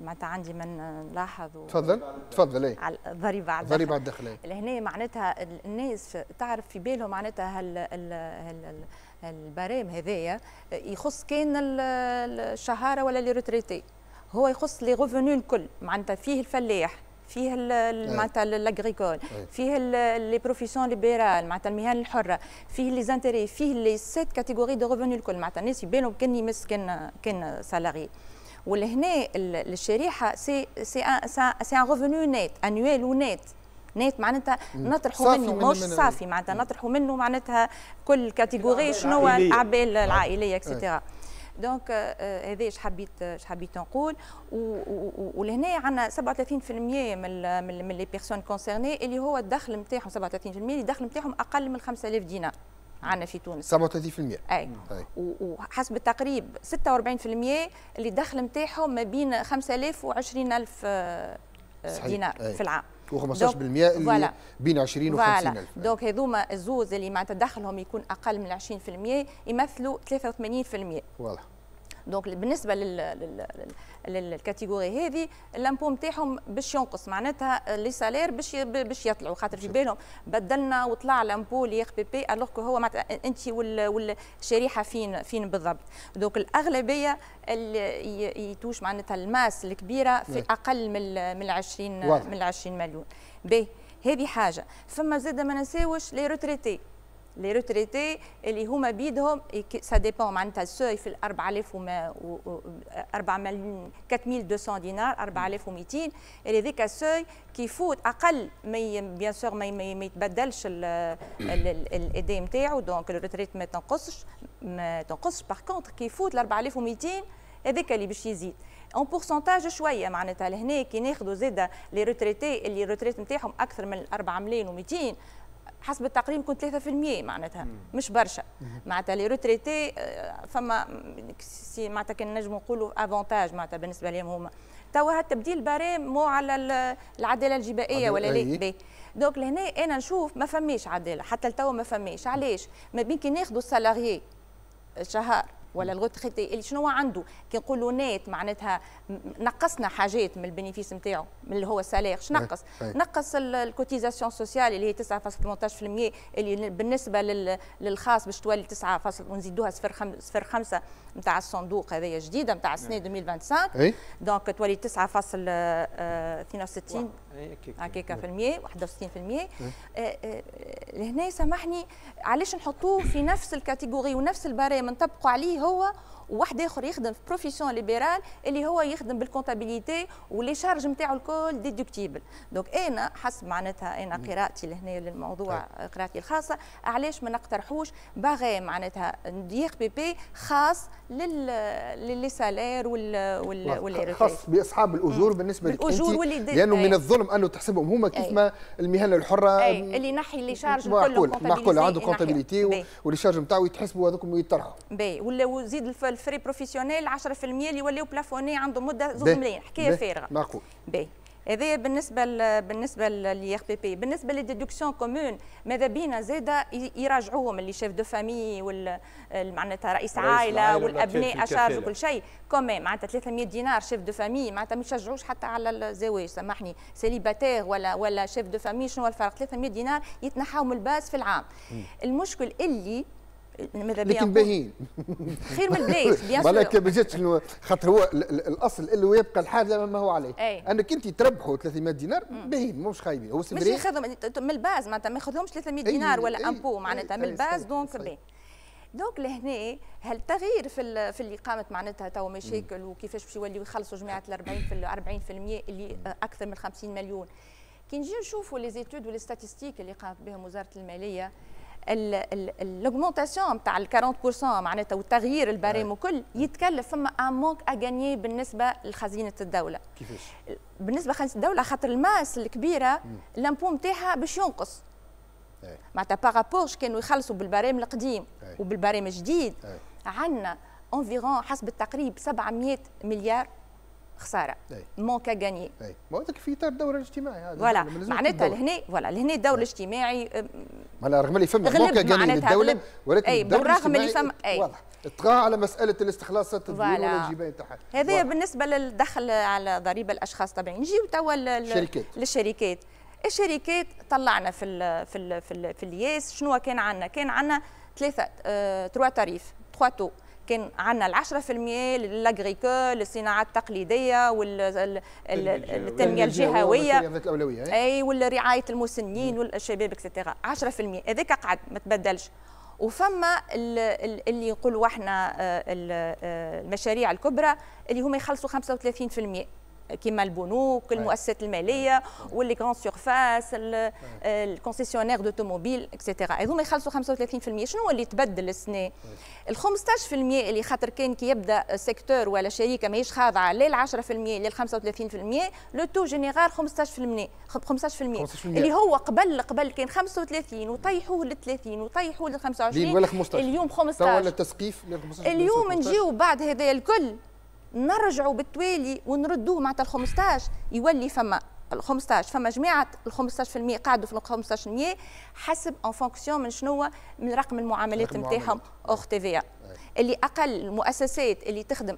معناتها عندي من نلاحظ و... تفضل تفضل اي على الضريبة على الدخل الضريبة على الدخل لهنا معناتها الناس تعرف في بالهم معناتها هال... هال... هال... البرام هذايا يخص كان الشهارة ولا لي هو يخص لي غوفوني الكل معناتها فيه الفلاح فيه إيه. معناتها لاغريكول إيه. فيه لي بروفيسيون ليبرال معناتها المهن الحره فيه لي زانتيري فيه لي سيت كاتيجوري دو ريفوني الكل معناتها الناس يبانوا كني مسكن كان سالاري ولهنا الشريحه سي سي سي ان ريفوني نيت انويل ونيت نيت معناتها نطرحوا منه من صافي معناتها نطرحوا منه معناتها كل كاتيجوري شنو الاعبال العائليه اكسيتيرا دونك euh, euh, هذا اش حبيت اش حبيت نقول ولهنا عندنا 37% من من لي بيرسون كونسيرني اللي هو الدخل نتاعهم 37% اللي الدخل نتاعهم اقل من 5000 دينار عندنا في تونس 37% اي وحسب التقريب 46% اللي الدخل نتاعهم ما بين 5000 و 20000 دينار في العام و15% اللي فوالا. بين 20 و 50000 دونك هذوما الزوز اللي معناتها دخلهم يكون اقل من 20% يمثلوا 83% واضح دونك بالنسبه لل للكاتيجوري هذه لامبو نتاعهم باش ينقص معناتها لي سالير باش باش يطلعوا خاطر في بالهم بدلنا وطلع لامبو لي اخ بي بي الوغ هو معناتها انت والشريحه فين فين بالضبط دونك الاغلبيه اللي يتوش معناتها الماس الكبيره في نعم. اقل من من 20 من 20 مليون باهي هذه حاجه فما زاد ما نساوش لي روتريتي لي روتريتي اللي هما بيدهم سا ديبون معناتها السوي في 4000 و 4200 دينار 4200 اللي ذيك السوي كي يفوت اقل ما بيان سور ما يتبدلش الايدي نتاعو دونك الريتريت ما تنقصش ما تنقصش باغ كونتر كي يفوت 4200 هذاك اللي باش يزيد اون بورسونتاج شويه معناتها لهنا كي ناخذوا زاده لي روتريتي اللي الريتريت نتاعهم اكثر من 4 ملايين و200 حسب التقريم كنت 3% معناتها مش برشا معناتها لي روتريتي آه، فما سي معناتها كان نجم نقولوا افونتاج معناتها بالنسبه لهم هما توا التبديل باري مو على العداله الجبائيه ولا لا دونك لهنا انا نشوف ما فماش عداله حتى لتوا ما فماش علاش ما بين كي ناخذوا السالاريي شهر ولا الغوتريتي اللي شنو هو عنده كي نقولوا نيت معناتها نقصنا حاجات من البينيفيس نتاعو من اللي هو سالير شنو نقص؟ نقص الكوتيزاسيون سوسيال اللي هي 9.18% اللي بالنسبه للخاص باش تولي 9 ونزيدوها 0.5 نتاع الصندوق هذايا جديده نتاع السنه 2025 دونك تولي 9.62 عكيكه إيه، آه، في المية 61% إيه. آه، آه، لهنا سامحني علاش نحطوه في نفس الكاتيجوري ونفس البرامج نطبقوا عليه هو وواحد اخر يخدم في بروفيسيون ليبرال اللي هو يخدم بالكونتابيليتي ولي شارج نتاعو الكل ديدكتيبل دونك انا حسب معناتها انا قراءتي لهنا للموضوع طيب. قراءتي الخاصه علاش ما نقترحوش باغي معناتها ندير بي بي خاص للي سالير وال وال خاص باصحاب الاجور مم. بالنسبه لك الاجور لانه من الظلم انه تحسبهم هما كيف ما المهن الحره أي. اللي نحي اللي شارج معقول معقول عنده كونتابيليتي واللي شارج نتاعو يتحسبوا هذوك ويطرحوا باهي ولا وزيد الفلف فري بروفيسيونيل 10% اللي يوليو بلافوني عندهم مده زوج ملايين حكايه فارغه معقول باهي هذا بالنسبه ل... بالنسبه لي اخ بي بي بالنسبه للديدكسيون كومون ماذا بينا زاده يراجعوهم اللي شيف دو فامي وال معناتها رئيس, رئيس عائله والابناء اشارج وكل شيء كومي معناتها 300 دينار شيف دو فامي معناتها ما يشجعوش حتى على الزواج سامحني سيليباتير ولا ولا شيف دو فامي شنو الفرق 300 دينار يتنحاو من الباز في العام م. المشكل اللي ماذا لكن باهين خير من البيت بيان سور ما جاتش خاطر هو الاصل اللي يبقى الحال زي ما هو عليه أي. انك انت تربحوا 300 دينار باهين مش خايبين هو مش ياخذهم من الباز معناتها ما ياخذهمش 300 دينار ولا امبو معناتها من الباز دونك باهين دونك لهنا هل تغيير في في اللي قامت معناتها توا مشاكل وكيفاش باش يوليو يخلصوا جماعه ال 40 في 40% اللي اكثر من 50 مليون كي نجي نشوفوا لي زيتود ولي اللي قامت بهم وزاره الماليه لوغمونتاسيون نتاع ال 40% معناتها وتغيير البريم وكل يتكلف فما ان مونك اغاني بالنسبه لخزينه الدوله كيفاش بالنسبه لخزينه الدوله خاطر الماس الكبيره الامبو نتاعها باش ينقص معناتها بارابورش كانوا يخلصوا بالبريم القديم وبالبريم الجديد عندنا اونفيرون حسب التقريب 700 مليار خساره مونكا غاني ما هذاك في اطار الدور الاجتماعي هذا فوالا معناتها لهنا فوالا لهنا الدور الاجتماعي على رغم اللي فما مونكا غاني للدوله ولكن اي بالرغم اللي فما اي واضح طغى على مساله الاستخلاصات الديون والجباين تاعها هذا بالنسبه للدخل على ضريبه الاشخاص طبيعي نجيو توا للشركات الشركات طلعنا في الـ في الـ في, في الياس شنو كان عندنا كان عندنا ثلاثه آه، تروا تاريف تخوا تو كان عندنا العشرة في المية للاغريكول الصناعات التقليدية والتنمية الجهوية إيه؟ أي والرعاية المسنين والشباب اكسترا 10% هذاك قعد ما تبدلش وفما اللي نقولوا احنا آه، آه، المشاريع الكبرى اللي هما يخلصوا 35% كيما البنوك المؤسسات الماليه واللي كرون سيرفاس الكونسيسيونير دوتوموبيل اكسيتيرا هذوما يخلصوا 35% شنو اللي تبدل السنه ال 15% اللي خاطر كان كي يبدا سيكتور ولا شركه ماهيش خاضعه لل 10% لل 35% لو تو جينيرال 15% 15% اللي هو قبل قبل كان 35 وطيحوه لل 30 وطيحوه لل 25 اليوم 15 اليوم 15 ولا 15 اليوم نجيو بعد هذا الكل نرجعوا بالتوالي ونردوه معناتها ال 15 يولي فما ال 15 فما جماعه ال 15% قعدوا في ال 15% حسب اون فونكسيون من شنو من رقم المعاملات نتاعهم اوغ تي في اللي اقل المؤسسات اللي تخدم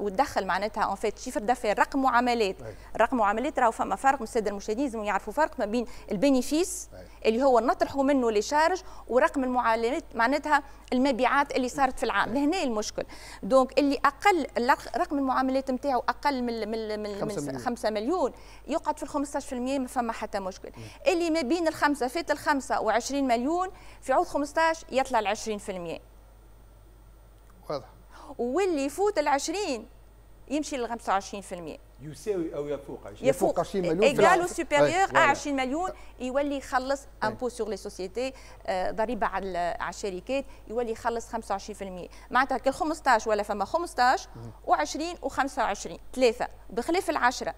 وتدخل معناتها اون فيت شيفر دافير رقم معاملات رقم معاملات راهو فما فرق الساده المشاهدين لازم يعرفوا فرق ما بين البينيفيس اللي هو نطرحوا منه لي شارج ورقم المعاملات معناتها المبيعات اللي صارت في العام لهنا المشكل دونك اللي اقل رقم المعاملات نتاعو اقل من من من 5 مليون يقعد في 15% ما فما حتى مشكل اللي ما بين الخمسه فات الخمسه و20 مليون في عوض 15 يطلع ال 20% واضح واللي يفوت ال 20 يمشي لل 25% يساوي او يفوق 20 يفوق 20 مليون او سوبيريور 20 مليون يولي يخلص امبو سور لي سوسيتي ضريبه على على الشركات يولي يخلص 25% معناتها كل 15 ولا فما 15 و20 و25 ثلاثه بخلاف العشره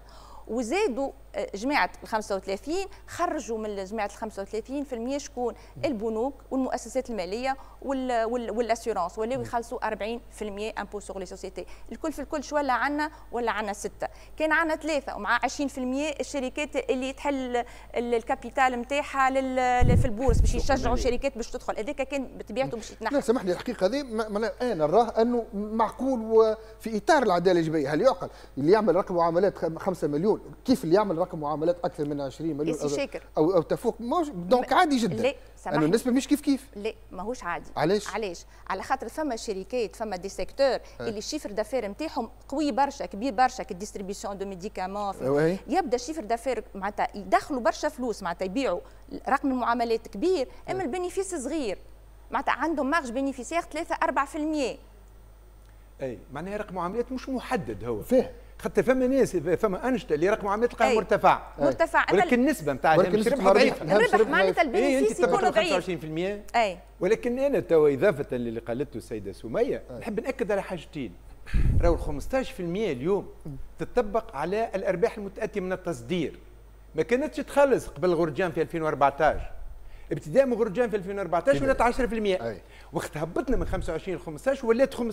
وزادوا جماعه ال 35 خرجوا من جماعه ال 35% شكون البنوك والمؤسسات الماليه والاسيورانس ولاو يخلصوا 40% امبو سوغ لي سوسيتي الكل في الكل شو ولا عندنا ولا عندنا سته كان عندنا ثلاثه ومع 20% الشركات اللي تحل الكابيتال نتاعها في البورس باش يشجعوا الشركات باش تدخل هذاك كان بطبيعته باش يتنحى لا سامحني الحقيقه هذه انا نراه انه معقول وفي اطار العداله الجبائيه هل يعقل اللي يعمل رقم معاملات 5 مليون كيف اللي يعمل رقم رقم معاملات اكثر من 20 مليون او شاكر. او, أو تفوق مش دونك عادي جدا لا يعني النسبه مش كيف كيف لا ماهوش عادي علاش علاش على خاطر فما شركات فما دي سيكتور اه. اللي الشيفر دافير نتاعهم قوي برشا كبير برشا كديستريبيسيون دو ميديكامون يبدا الشيفر دافير معناتها يدخلوا برشا فلوس معناتها يبيعوا رقم المعاملات كبير اما اه. البينيفيس صغير معناتها عندهم مارج بينيفيسير 3 4% اي معناها رقم معاملات مش محدد هو فيه خاطر فما ناس فما انشطه اللي رقم عمليه تلقاه مرتفع مرتفع ولكن النسبه نتاع الربح ضعيفه الربح معناتها البينيفيس يكون ضعيف 25% اي ولكن انا توا اضافه للي قالته السيده سميه نحب ناكد على حاجتين راهو ال 15% اليوم تطبق على الارباح المتاتيه من التصدير ما كانتش تخلص قبل غرجان في 2014 ابتداء من غرجان في 2014 ولات 10% وقت هبطنا من 25 ل 15 ولات 15%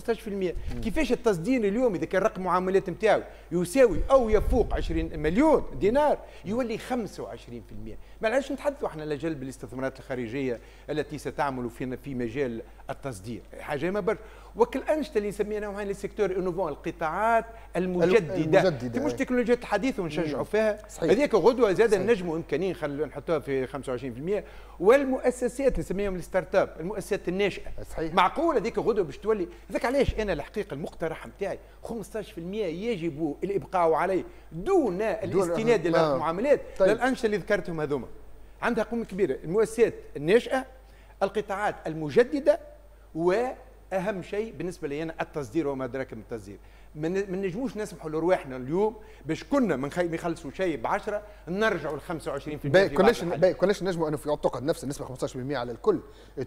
كيفاش التصدير اليوم اذا كان رقم معاملات نتاعو يساوي او يفوق 20 مليون دينار يولي 25% ما علاش نتحدثوا احنا على جلب الاستثمارات الخارجيه التي ستعمل في مجال التصدير حاجه ما برشا وكالانشطه اللي نسميها نوعا لي سيكتور انوفون القطاعات المجدده, المجددة مش تكنولوجيا الحديثه ونشجعوا فيها هذيك غدوه زاد النجم امكانيا خلينا نحطوها في 25% والمؤسسات نسميهم الستارت اب المؤسسات الناشئه صحيح معقول هذيك غدوه باش تولي هذاك علاش انا الحقيقه المقترح نتاعي 15% يجب الابقاء عليه دون الاستناد الى المعاملات طيب. نعم. للانشطه اللي طيب. ذكرتهم هذوما عندها قوم كبيره المؤسسات الناشئه القطاعات المجدده واهم شيء بالنسبه لي انا التصدير وما ادراك من التصدير ما نجموش نسمحوا لرواحنا اليوم باش كنا من خي... يخلصوا شيء ب 10 نرجعوا ل 25% باي كلاش باي كلاش نجموا انه في تعقد نفس النسبه 15% على الكل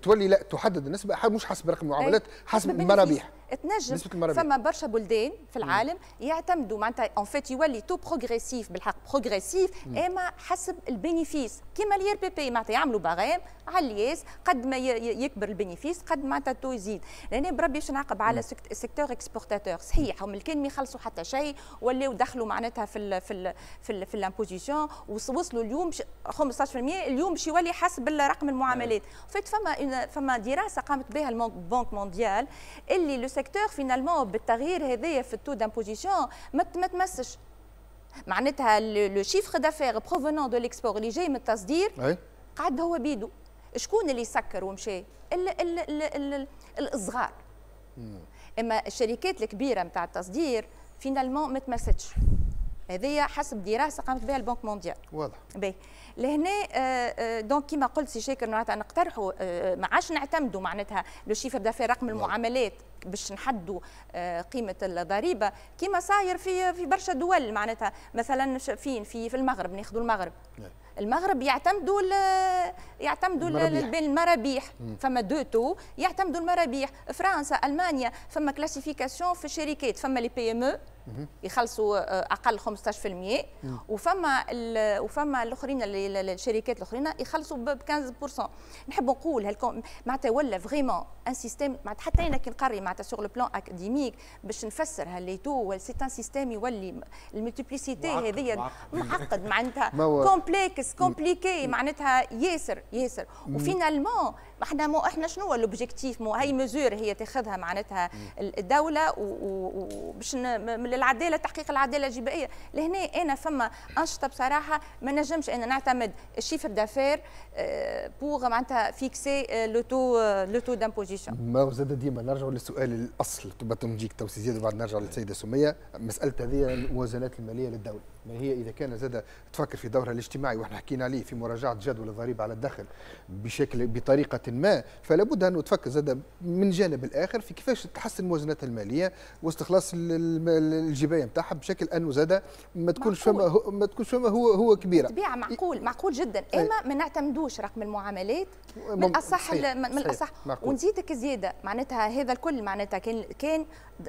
تولي لا تحدد النسبه مش حسب رقم المعاملات حسب المرابيح تنجم فما برشا بلدان في العالم يعتمدوا معناتها اون فيت يولي تو بروغريسيف بالحق بروغريسيف اما حسب البينيفيس كيما الير بي بي معناتها يعملوا باغيم على الياس قد ما يكبر البينيفيس قد معناتها تو يزيد لان بربي باش نعاقب على سيكتور اكسبورتاتور صحيح هم كان ما يخلصوا حتى شيء ولاو دخلوا معناتها في الـ في الـ في, في الامبوزيسيون وصلوا اليوم 15% اليوم باش يولي حسب رقم المعاملات فما فما دراسه قامت بها البنك مونديال اللي لو السيكتور فينالمون بالتغيير هذايا في التو دامبوزيسيون ما تمسش معناتها لو شيفر دافير بروفونون دو ليكسبور اللي جاي من التصدير قعد هو بيدو شكون اللي سكر ومشى الصغار اما الشركات الكبيره نتاع التصدير فينالمون ما تمستش هذه حسب دراسه قامت بها البنك مونديال واضح باهي لهنا دونك آه، آه، كيما قلت سي شاكر معناتها نقترحوا آه، ما عادش نعتمدوا معناتها لو شيفر دافير رقم المعاملات باش نحدوا آه، قيمه الضريبه كما صاير في في برشا دول معناتها مثلا فين في في المغرب ناخذوا المغرب نعم. المغرب يعتمدوا يعتمدوا المرابيح فما دو تو يعتمدوا المرابيح فرنسا المانيا فما كلاسيفيكاسيون في الشركات فما لي بي ام يخلصوا آه، اقل 15% وفما وفما الاخرين الشركات الاخرين يخلصوا ب 15% نحب نقول هالكم معناتها ولا فريمون ان سيستيم معناتها حتى انا كي نقري معناتها سوغ لو بلان اكاديميك باش نفسر لي تو سي ان سيستيم يولي الملتيبليسيتي هذيا معقد معناتها كومبليكس كومبليكي معناتها ياسر ياسر وفينالمون احنا مو احنا شنو هو الاوبجيكتيف مو هي مزور هي تاخذها معناتها الدوله وباش من العداله تحقيق العداله الجبائيه لهنا انا فما انشطه بصراحه ما نجمش انا نعتمد الشيفر دافير بوغ معناتها فيكسي لوتو لوتو دامبوزيشن ما زاد ديما نرجعوا للسؤال الاصل تبقى نجيك تو زياده بعد نرجع للسيده سميه مساله هذه الموازنات الماليه للدوله ما هي اذا كان زاد تفكر في دورها الاجتماعي واحنا حكينا عليه في مراجعه جدول الضريبه على الدخل بشكل بطريقه ما فلا بد انه تفكر زاد من جانب الاخر في كيفاش تحسن موازنتها الماليه واستخلاص الجبايه نتاعها بشكل انه زاد ما تكونش فما ما تكونش فما هو هو كبيره طبيعه معقول معقول جدا اما ما نعتمدوش رقم المعاملات من الاصح من الاصح ونزيدك زياده معناتها هذا الكل معناتها كان كان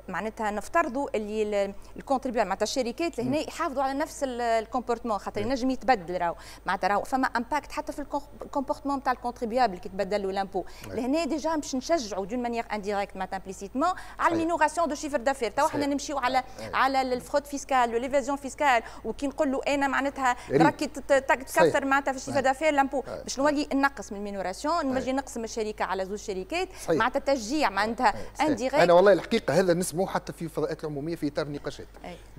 معناتها نفترضوا اللي الكونتريبيون معناتها الشركات لهنا يحافظوا على نفس نفس الكومبورتمون خاطر ينجم إيه. يتبدل راهو معناتها راهو فما امباكت حتى في الكومبورتمون تاع الكونتريبيابل كي تبدل له لامبو إيه. لهنا ديجا باش نشجعوا دون مانيير انديريكت معناتها امبليسيتمون على المينوغاسيون دو شيفر دافير تو احنا نمشيو على إيه. على الفخود فيسكال ليفيزيون فيسكال وكي نقول له انا معناتها راكي تكثر معناتها في الشيفر دافير لامبو باش نولي نقص من المينوراسيون نجي نقسم الشركه على زوج شركات معناتها تشجيع معناتها انديريكت انا والله الحقيقه هذا نسمعه حتى في الفضاءات العموميه في اطار النقاشات.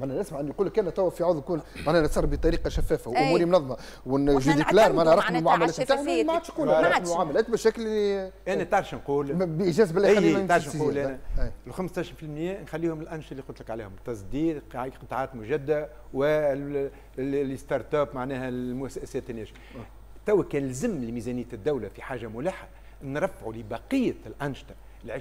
انا نسمع انه يقول لك انا توا في عوض الكل معناها تصير بطريقه شفافه إيه. واموري منظمه ونجي كلار معناها رقم المعاملات يعني ما عادش تقول رقم المعاملات بشكل انا يعني تعرفش نقول باجازه بالله خلينا تعرفش نقول انا ال 15% نخليهم الانشطه اللي قلت لك عليهم التصدير قطاعات مجدده والستارت اب معناها المؤسسات الناشئه تو كان لزم لميزانيه الدوله في حاجه ملحه نرفعوا لبقيه الانشطه ل 20%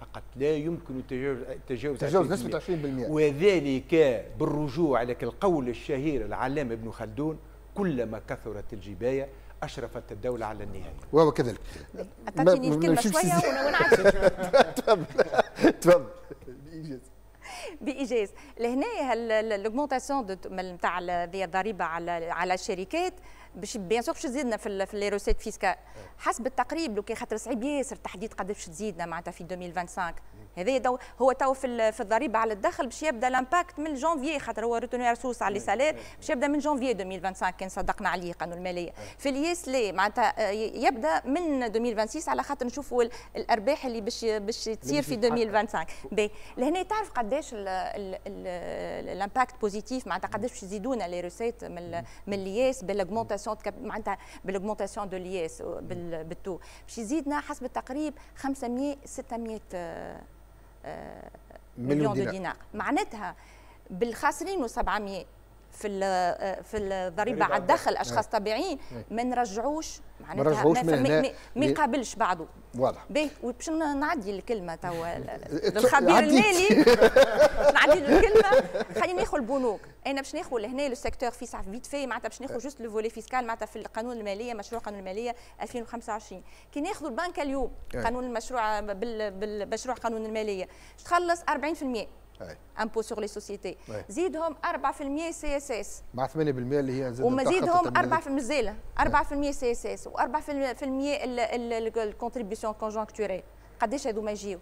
فقط لا يمكن تجاوز تجاوز, تجاوز نسبة 20% وذلك بالرجوع على القول الشهير العلامة ابن خلدون كلما كثرت الجباية أشرفت الدولة على النهاية وهو كذلك أعطيني الكلمة شوية ونعدي تفضل بايجاز لهنا هالاوغمونتاسيون نتاع الضريبه على على الشركات باش بيان سور باش تزيدنا في, في لي روسيت فيسكال حسب التقريب لو كان خاطر صعيب ياسر تحديد قداش تزيدنا معناتها في 2025 هذا هو تو في, في الضريبه على الدخل باش يبدا الامباكت من جونفي خاطر هو روتوني رسوس على سالير أه. أه. باش يبدا من جونفي 2025 كان صدقنا عليه قانون الماليه أه. في الياس لي معناتها يبدا من 2026 على خاطر نشوفوا الارباح اللي باش باش تصير في 2025 لهنا تعرف قداش الامباكت بوزيتيف معناتها قداش باش يزيدونا لي روسيت من الياس بالاغمونتاسيون ليزونتيزاسيون معناتها بالاوغمونتاسيون دو لياس بالتو باش يزيدنا حسب التقريب 500 600 آه، آه، مليون دينار معناتها بالخاسرين و700 في آه، في الضريبه على الدخل اشخاص إيه. طبيعيين إيه. ما نرجعوش معناتها ما يقابلش بعضه واضح باهي وباش نعدي الكلمه توا للخبير المالي نعدي الكلمه خلينا ناخذ البنوك انا باش ناخذ لهنا لو سيكتور فيسع فيت في معناتها باش ناخذ جوست لو فولي فيسكال معناتها في القانون الماليه مشروع قانون الماليه 2025 كي ناخذ البنك اليوم إيه. قانون المشروع بالمشروع قانون الماليه تخلص 40% امبو سور لي سوسيتي زيدهم 4% سي اس اس مع 8% اللي هي زاد ومزيدهم 4% مازال 4% سي اس اس و4% الكونتريبيسيون كونجونكتوري قداش هذوما يجيو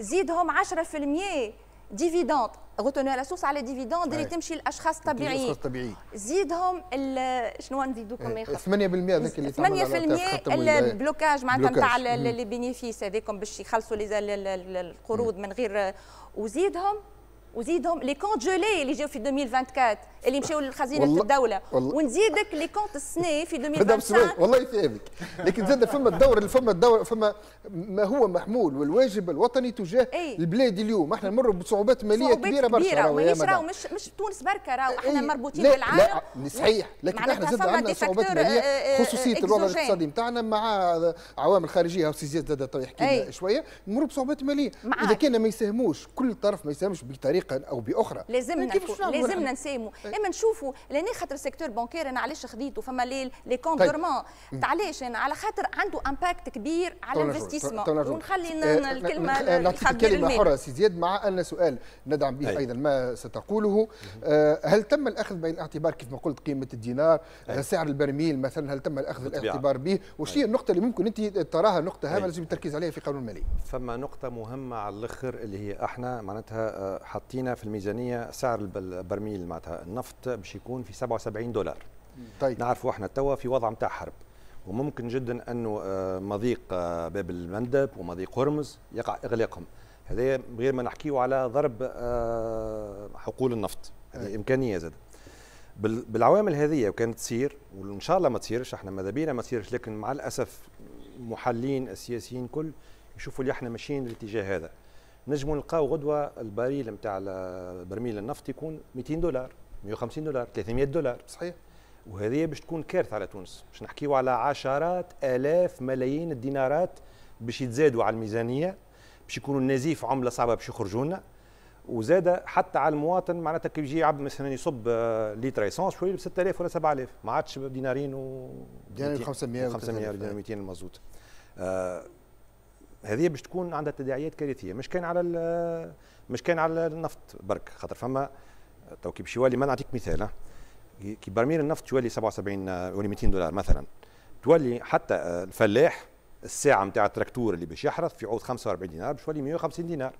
زيدهم 10% ديفيدوند غوتونو على سوس على ديفيدوند اللي تمشي للاشخاص الطبيعيين الاشخاص الطبيعيين زيدهم شنو نزيدوكم اخر 8% هذاك اللي 8% البلوكاج معناتها نتاع لي بينيفيس هذاكم باش يخلصوا القروض من غير وزيدهم وزيدهم لي كونت جولي اللي جاو في 2024 اللي مشاو للخزينه في الدوله والله ونزيدك لي كونت السنه في 2025 والله يفهمك لكن زاد فما الدور اللي فما الدور فما ما هو محمول والواجب الوطني تجاه أي. البلاد اليوم احنا نمر بصعوبات ماليه صعوبات كبيره برشا كبيره ومانيش راهو مش مش تونس بركه راهو احنا مربوطين بالعالم لا صحيح لكن احنا زاد عندنا صعوبات ماليه آه، آه، خصوصيه الوضع الاقتصادي نتاعنا مع عوامل خارجيه وسياسات زاد طيب يحكي شويه نمر بصعوبات ماليه اذا كان ما يساهموش كل طرف ما يساهمش بالطريقه بطريقه او باخرى لازمنا لازمنا نساهموا إيه. اما نشوفوا لان خاطر السيكتور بانكير انا علاش خديته فما لي لي كونت طيب. طيب، علاش انا يعني على خاطر عنده امباكت كبير على الانفستيسمون ونخلي الكلمه نعطيك كلمه اخرى سي زياد مع ان سؤال ندعم به طيب. ايضا ما ستقوله آه، هل تم الاخذ بين الاعتبار ما قلت قيمه الدينار آه، سعر البرميل مثلا هل تم الاخذ الاعتبار به وش هي النقطه اللي ممكن انت تراها نقطه هامه لازم التركيز عليها في قانون المالية فما نقطه مهمه على الاخر اللي هي احنا معناتها آه، حاطين حطينا في الميزانيه سعر البرميل معناتها النفط باش يكون في 77 دولار طيب نعرفوا احنا توا في وضع نتاع حرب وممكن جدا انه آه، مضيق آه، باب المندب ومضيق هرمز يقع اغلاقهم هذا غير ما نحكيه على ضرب آه، حقول النفط هذه أي. امكانيه زاد بالعوامل هذه وكانت تصير وان شاء الله ما تصيرش احنا ماذا بينا ما تصيرش لكن مع الاسف المحللين السياسيين كل يشوفوا اللي احنا ماشيين الاتجاه هذا نجموا نلقاو غدوه الباريل نتاع برميل النفط يكون 200 دولار 150 دولار 300 دولار صحيح وهذه باش تكون كارثه على تونس باش نحكيو على عشرات الاف ملايين الدينارات باش يتزادوا على الميزانيه باش يكونوا النزيف عمله صعبه باش يخرجوا لنا وزاد حتى على المواطن معناتها كي يجي عبد مثلا يصب آه، ليتر ايسونس شويه ب 6000 ولا 7000 ما عادش بدينارين و دينارين 500 500 دينار 200 المازوت آه هذه باش تكون عندها تداعيات كارثيه مش كان على مش كان على النفط برك خاطر فما تو كي باش يولي ما نعطيك مثال كي برميل النفط يولي 77 يولي 200 دولار مثلا تولي حتى الفلاح الساعه نتاع التراكتور اللي باش يحرث في عوض 45 دينار باش يولي 150 دينار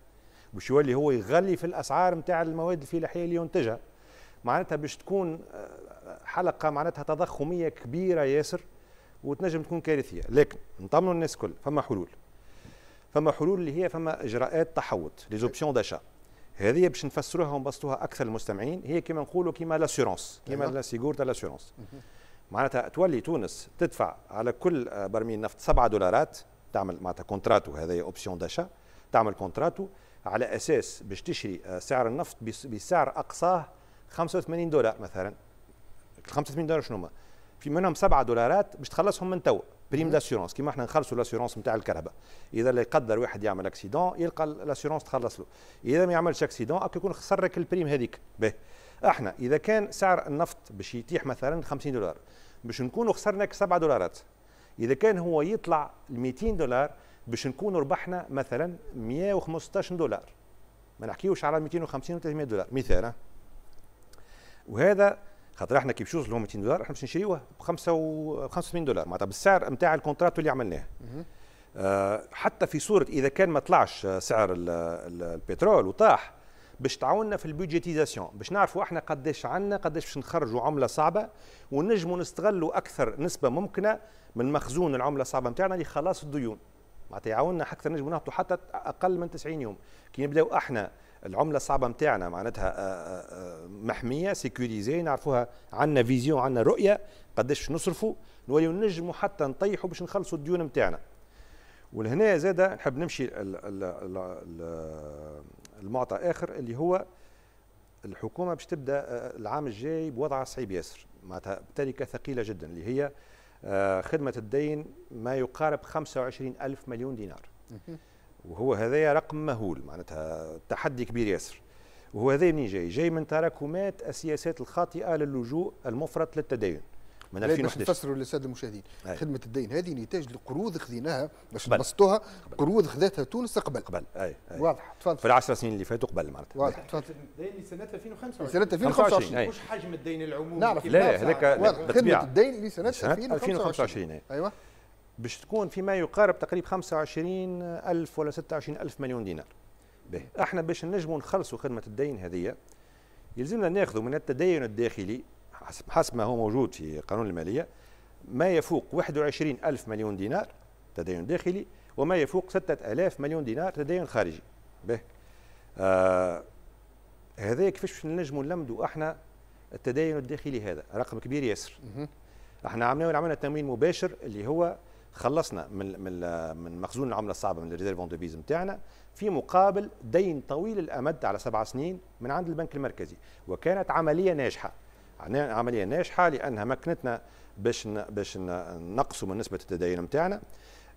باش يولي هو يغلي في الاسعار نتاع المواد الفلاحيه اللي ينتجها معناتها باش تكون آه، حلقه معناتها تضخميه كبيره ياسر وتنجم تكون كارثيه لكن نطمنوا الناس كل فما حلول فما حلول اللي هي فما اجراءات تحوط لي زوبسيون داشا هذه باش نفسروها ونبسطوها اكثر المستمعين هي كما نقولوا كيما لاسيورونس كيما لا سيغور تاع لاسيورونس معناتها تولي تونس تدفع على كل برميل نفط 7 دولارات تعمل معناتها كونتراتو هذا اوبسيون داشا تعمل كونتراتو على اساس باش تشري آه، سعر النفط بسعر اقصاه 85 دولار مثلا 85 دولار شنو هما في منهم 7 دولارات باش تخلصهم من توا بريم داسيورونس كيما احنا نخلصوا لاسيورونس نتاع الكهرباء اذا لا يقدر واحد يعمل اكسيدون يلقى لاسيورونس تخلص له اذا ما يعملش اكسيدون اكو يكون خسر لك البريم هذيك به احنا اذا كان سعر النفط باش يتيح مثلا 50 دولار باش نكونوا خسرنا 7 دولارات اذا كان هو يطلع 200 دولار باش نكونوا ربحنا مثلا 115 دولار ما نحكيوش على 250 و 300 دولار مثال وهذا خاطر احنا كي يشوز لهم 200 دولار احنا باش نشريوه ب 85 دولار معناتها بالسعر نتاع الكونترات اللي عملناه آه حتى في صوره اذا كان ما طلعش آه، سعر البترول وطاح باش تعاوننا في البيجيتيزاسيون باش نعرفوا احنا قداش عندنا قداش باش نخرجوا عمله صعبه ونجموا نستغلوا اكثر نسبه ممكنه من مخزون العمله الصعبه نتاعنا لخلاص الديون معناتها يعاوننا اكثر نجموا نهبطوا حتى اقل من 90 يوم كي نبداو احنا العمله الصعبه نتاعنا معناتها آه، آه، آه، محميه سيكوريزي نعرفوها عندنا فيزيون عندنا رؤيه قداش نصرفوا نوليو نجموا حتى نطيحوا باش نخلصوا الديون نتاعنا ولهنا زادة نحب نمشي المعطى اخر اللي هو الحكومه باش تبدا العام الجاي بوضع صعيب ياسر معناتها تركه ثقيله جدا اللي هي خدمه الدين ما يقارب 25 الف مليون دينار وهو هذايا رقم مهول معناتها تحدي كبير ياسر وهو هذا منين جاي؟ جاي من تراكمات السياسات الخاطئه للجوء المفرط للتدين من 2011 باش نفسروا للساده المشاهدين هاي. خدمه الدين هذه نتاج لقروض خذيناها باش نبسطوها قروض خذاتها تونس قبل قبل اي واضح تفضل في العشر سنين اللي فاتوا قبل معناتها واضح تفضل الدين لسنه 2025 لسنه 2025 مش حجم الدين العمومي نعرف لا هذاك خدمه الدين لسنه 2025 ايوه باش تكون فيما يقارب تقريبا 25 ألف ولا 26 ألف مليون دينار به احنا باش نجموا نخلصوا خدمة الدين هذه يلزمنا ناخذوا من التدين الداخلي حسب, حسب ما هو موجود في قانون المالية ما يفوق 21 ألف مليون دينار تدين داخلي وما يفوق 6000 مليون دينار تدين خارجي به آه هذا كيفاش نجموا نلمدوا احنا التدين الداخلي هذا رقم كبير ياسر احنا عملنا عملنا تمويل مباشر اللي هو خلصنا من من من مخزون العمله الصعبه من الريزيرف ديفيز نتاعنا في مقابل دين طويل الامد على سبع سنين من عند البنك المركزي وكانت عمليه ناجحه عمليه ناجحه لانها مكنتنا باش باش نقصوا من نسبه التدين نتاعنا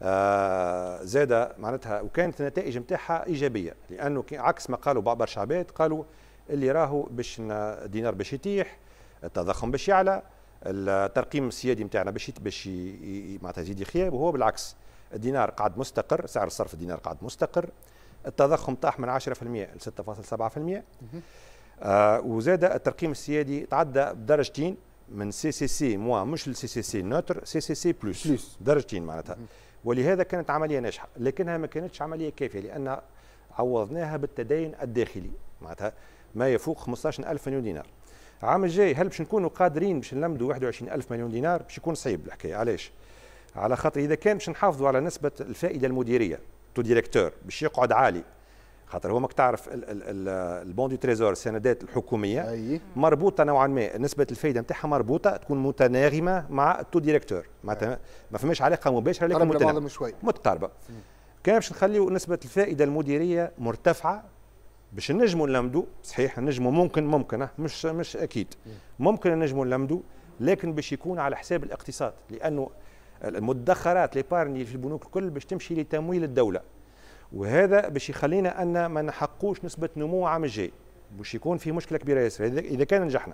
آه زاد معناتها وكانت النتائج نتاعها ايجابيه لانه عكس ما قالوا برشا الشعبات قالوا اللي راهو باش الدينار باش يتيح التضخم باش يعلى الترقيم السيادي نتاعنا باش باش معناتها يزيد يخيب وهو بالعكس الدينار قاعد مستقر سعر الصرف الدينار قاعد مستقر التضخم طاح من 10% ل 6.7% آه وزاد الترقيم السيادي تعدى بدرجتين من سي سي سي موا مش لسي سي سي نوتر سي سي سي بلوس بلس. درجتين معناتها ولهذا كانت عمليه ناجحه لكنها ما كانتش عمليه كافيه لان عوضناها بالتدين الداخلي معناتها ما يفوق 15000 مليون دينار العام الجاي هل باش نكونوا قادرين باش نلمدوا 21 ألف مليون دينار باش يكون صعيب الحكايه علاش على خاطر اذا كان باش نحافظوا على نسبه الفائده المديريه تو ديريكتور باش يقعد عالي خاطر هو ماك تعرف البون دو تريزور السندات الحكوميه مربوطه نوعا ما نسبه الفائده نتاعها مربوطه تكون متناغمه مع التو ديريكتور معناتها ما فماش علاقه مباشره لكن متناغمه متقاربه كان باش نخليو نسبه الفائده المديريه مرتفعه باش نجموا نلمدوا صحيح نجموا ممكن ممكن اه، مش مش اكيد ممكن نجموا نلمدوا لكن باش يكون على حساب الاقتصاد لانه المدخرات ليبارني في البنوك الكل باش تمشي لتمويل الدوله وهذا باش يخلينا ان ما نحقوش نسبه نمو عام الجاي باش يكون في مشكله كبيره ياسر اذا كان نجحنا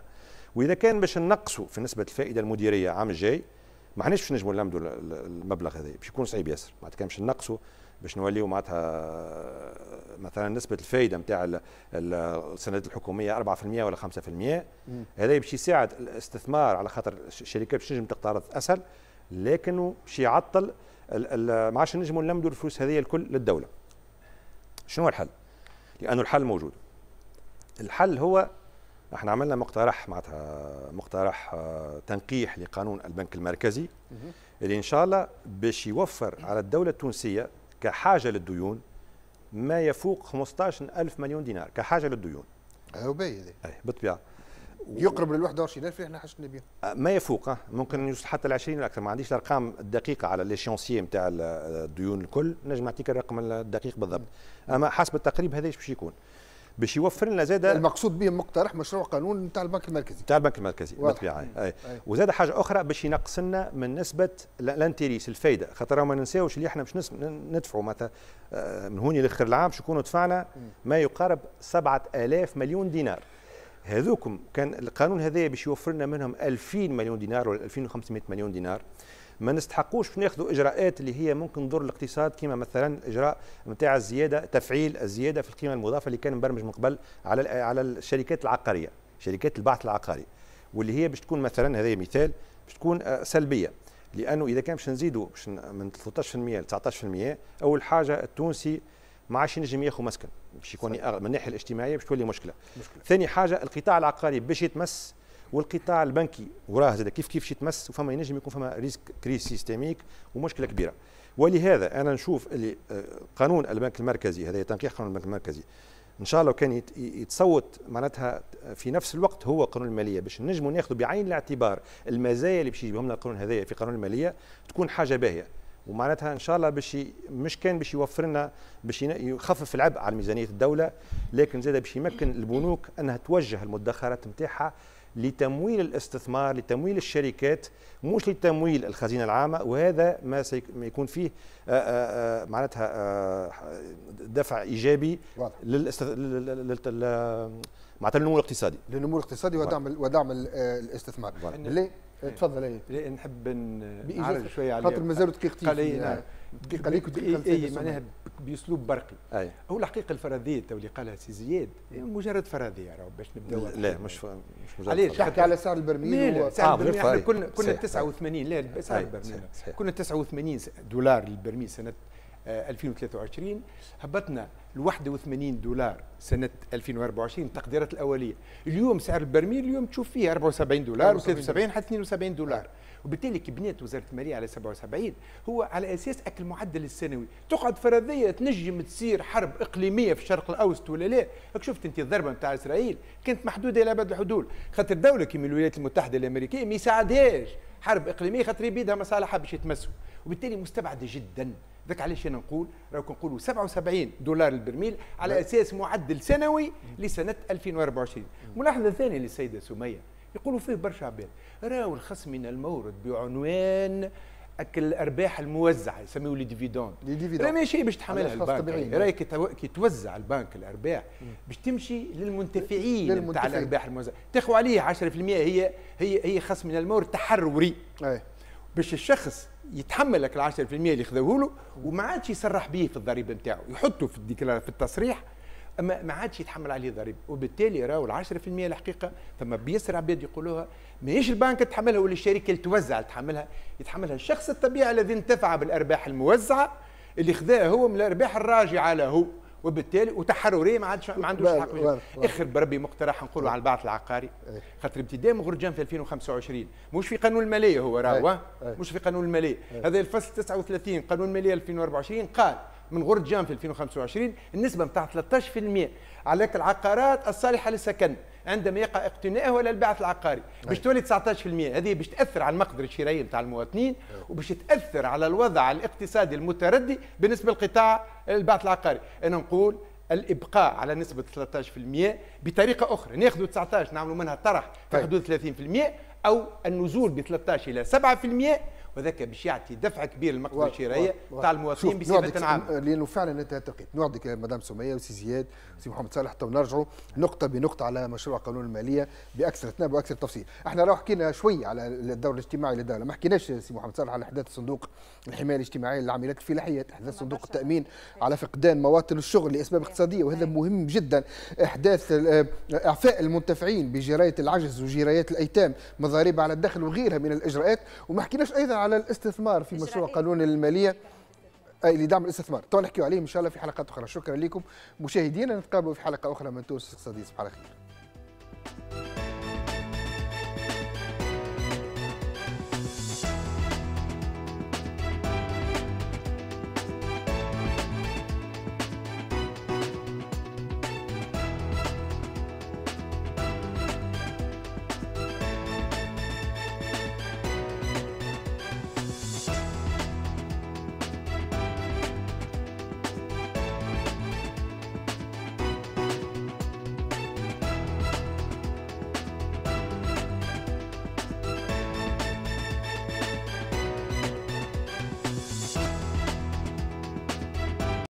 واذا كان باش نقصوا في نسبه الفائده المديريه عام الجاي ما حناش باش نجموا نلمدوا المبلغ هذا باش يكون صعيب ياسر ما كان باش نقصوا باش نوليو معناتها مثلا نسبه الفائده نتاع السندات الحكوميه 4% ولا 5% هذا باش يساعد الاستثمار على خاطر الشركات باش تنجم تقترض اسهل لكن باش يعطل ما عادش نجموا نلمدوا الفلوس هذه الكل للدوله شنو الحل؟ لانه الحل موجود الحل هو احنا عملنا مقترح معناتها مقترح آه، تنقيح لقانون البنك المركزي اللي ان شاء الله باش يوفر على الدوله التونسيه كحاجه للديون ما يفوق 15 ألف مليون دينار كحاجه للديون هو باهي اي بالطبيعه يقرب لل 21000 اللي احنا حشنا أه، بهم ما يفوق أه، ممكن يوصل حتى ل 20 اكثر ما عنديش الارقام الدقيقه على ليشونسيي نتاع الديون الكل نجم نعطيك الرقم الدقيق بالضبط اما حسب التقريب هذا باش يكون باش يوفر لنا زاده المقصود به مقترح مشروع قانون نتاع البنك المركزي نتاع البنك المركزي بالطبيعه أي. أي. وزاد حاجه اخرى باش ينقص لنا من نسبه الانتريس الفايده خاطر ما ننساوش اللي احنا باش ندفعوا مثلا آه، من هوني لاخر العام شكون دفعنا ما يقارب 7000 مليون دينار هذوكم كان القانون هذايا باش يوفر لنا منهم 2000 مليون دينار ولا 2500 مليون دينار ما نستحقوش ناخذوا اجراءات اللي هي ممكن تضر الاقتصاد كما مثلا الاجراء نتاع الزياده تفعيل الزياده في القيمه المضافه اللي كان مبرمج من قبل على على الشركات العقاريه شركات البعث العقاري واللي هي باش تكون مثلا هذا مثال باش تكون آه، سلبيه لانه اذا كان باش نزيدوا من 13% ل 19% اول حاجه التونسي ما عادش ينجم ياخذ مسكن باش يكون من الناحيه الاجتماعيه باش تولي مشكله, مشكلة. ثاني حاجه القطاع العقاري باش يتمس والقطاع البنكي وراه زاد كيف كيف يتمس وفما ينجم يكون فما ريسك كريس سيستميك ومشكله كبيره ولهذا انا نشوف اللي آه، قانون البنك المركزي هذا تنقيح قانون البنك المركزي ان شاء الله كان يتصوت معناتها في نفس الوقت هو قانون الماليه باش نجموا ناخذوا بعين الاعتبار المزايا اللي باش يجيبهم لنا القانون هذايا في قانون الماليه تكون حاجه باهيه ومعناتها ان شاء الله باش مش كان باش يوفر لنا باش يخفف العبء على ميزانيه الدوله لكن زاد باش يمكن البنوك انها توجه المدخرات نتاعها لتمويل الاستثمار لتمويل الشركات مش لتمويل الخزينه العامه وهذا ما سيكون فيه معناتها دفع ايجابي للاستث... معناتها للنمو الاقتصادي للنمو الاقتصادي ودعم ال... ودعم آه، الاستثمار تفضل ايه نحب نعرج شويه عليه خاطر مازالوا دقيقتين دقيقه آه، ليك ودقيقه ايه معناها باسلوب برقي أي. هو الحقيقه الفرضيه تو اللي قالها سي زياد يعني مجرد فرضيه راه باش نبداو لا مش ف... مش مجرد علاش تحكي على سعر البرميل لا سعر آه، البرميل احنا يعني كنا كنا 89 لا سعر البرميل كنا 89 دولار للبرميل سنه 2023 آه، هبطنا ل 81 دولار سنه 2024 التقديرات الاوليه اليوم سعر البرميل اليوم تشوف فيه 74 دولار و73 حتى 72 دولار وبالتالي كي وزاره الماليه على 77 هو على اساس اكل معدل السنوي تقعد فرضيه تنجم تصير حرب اقليميه في الشرق الاوسط ولا لا شفت انت الضربه نتاع اسرائيل كانت محدوده الى بعد الحدود خاطر دوله كيما الولايات المتحده الامريكيه ما يساعدهاش حرب اقليميه خاطر يبيدها مصالحها باش يتمسوا وبالتالي مستبعده جدا ذاك علاش انا نقول راكم نقولوا 77 دولار البرميل على اساس معدل سنوي لسنه 2024 ملاحظه ثانيه للسيده سميه يقولوا فيه برشا عباد راهو من المورد بعنوان الارباح الموزعه يسميوه لي ديفيدوند لي ديفيدوند راه ماشي باش تحملها البنك راهي كي توزع البنك الارباح باش تمشي للمنتفعين نتاع الارباح الموزعه تاخذ عليه 10% هي هي هي خصم من المورد تحرري باش الشخص يتحمل لك ال 10% اللي خذوه له وما عادش يصرح به في الضريبه نتاعو يحطه في الديكلار في التصريح اما ما عادش يتحمل عليه ضريبه وبالتالي راهو ال 10% الحقيقه ثم بيسر عباد يقولوها ماهيش البنك تحملها ولا الشركه اللي توزع تحملها يتحملها الشخص الطبيعي الذي انتفع بالارباح الموزعه اللي خذاها هو من الارباح الراجعه له وبالتالي وتحرريه ما عادش ما عندوش حق اخر بربي مقترح نقولوا على البعث العقاري إيه. خاطر ابتداء مغرجان في 2025 مش في قانون الماليه هو راهو إيه. إيه. مش في قانون الماليه هذا الفصل 39 قانون الماليه 2024 قال من غرة جام في 2025 النسبة نتاع 13% على العقارات الصالحة للسكن عندما يقع اقتنائه ولا البعث العقاري باش تولي 19% هذه باش تاثر على المقدره الشرائيه نتاع المواطنين وباش تاثر على الوضع الاقتصادي المتردي بالنسبه لقطاع البعث العقاري انا نقول الابقاء على نسبه 13% بطريقه اخرى ناخذوا 19 نعملوا منها طرح طيب. في حدود 30% او النزول ب 13 الى 7% وذاك باش يعطي دفع كبير للمقطع الشرائيه تاع المواطنين بصفه عامه لانه فعلا انت تقيت نوعدك مدام سميه وسي زياد وسي محمد صالح تو نرجعوا نقطه بنقطه على مشروع قانون الماليه باكثر اثناء واكثر تفصيل احنا راه حكينا شويه على الدور الاجتماعي للدوله ما حكيناش سي محمد صالح على احداث صندوق الحمايه الاجتماعيه للعاملات الفلاحيات احداث صندوق التامين على فقدان مواطن الشغل لاسباب اقتصاديه وهذا مهم جدا احداث آه، اعفاء المنتفعين بجرايه العجز وجرايات الايتام مضاريب على الدخل وغيرها من الاجراءات وما حكيناش ايضا على الاستثمار في مشروع قانون الماليه لدعم الاستثمار طبعا نحكي عليه ان شاء الله في حلقات اخرى شكرا لكم مشاهدينا نتقابل في حلقه اخرى من تونس الاقتصاديه صباح الخير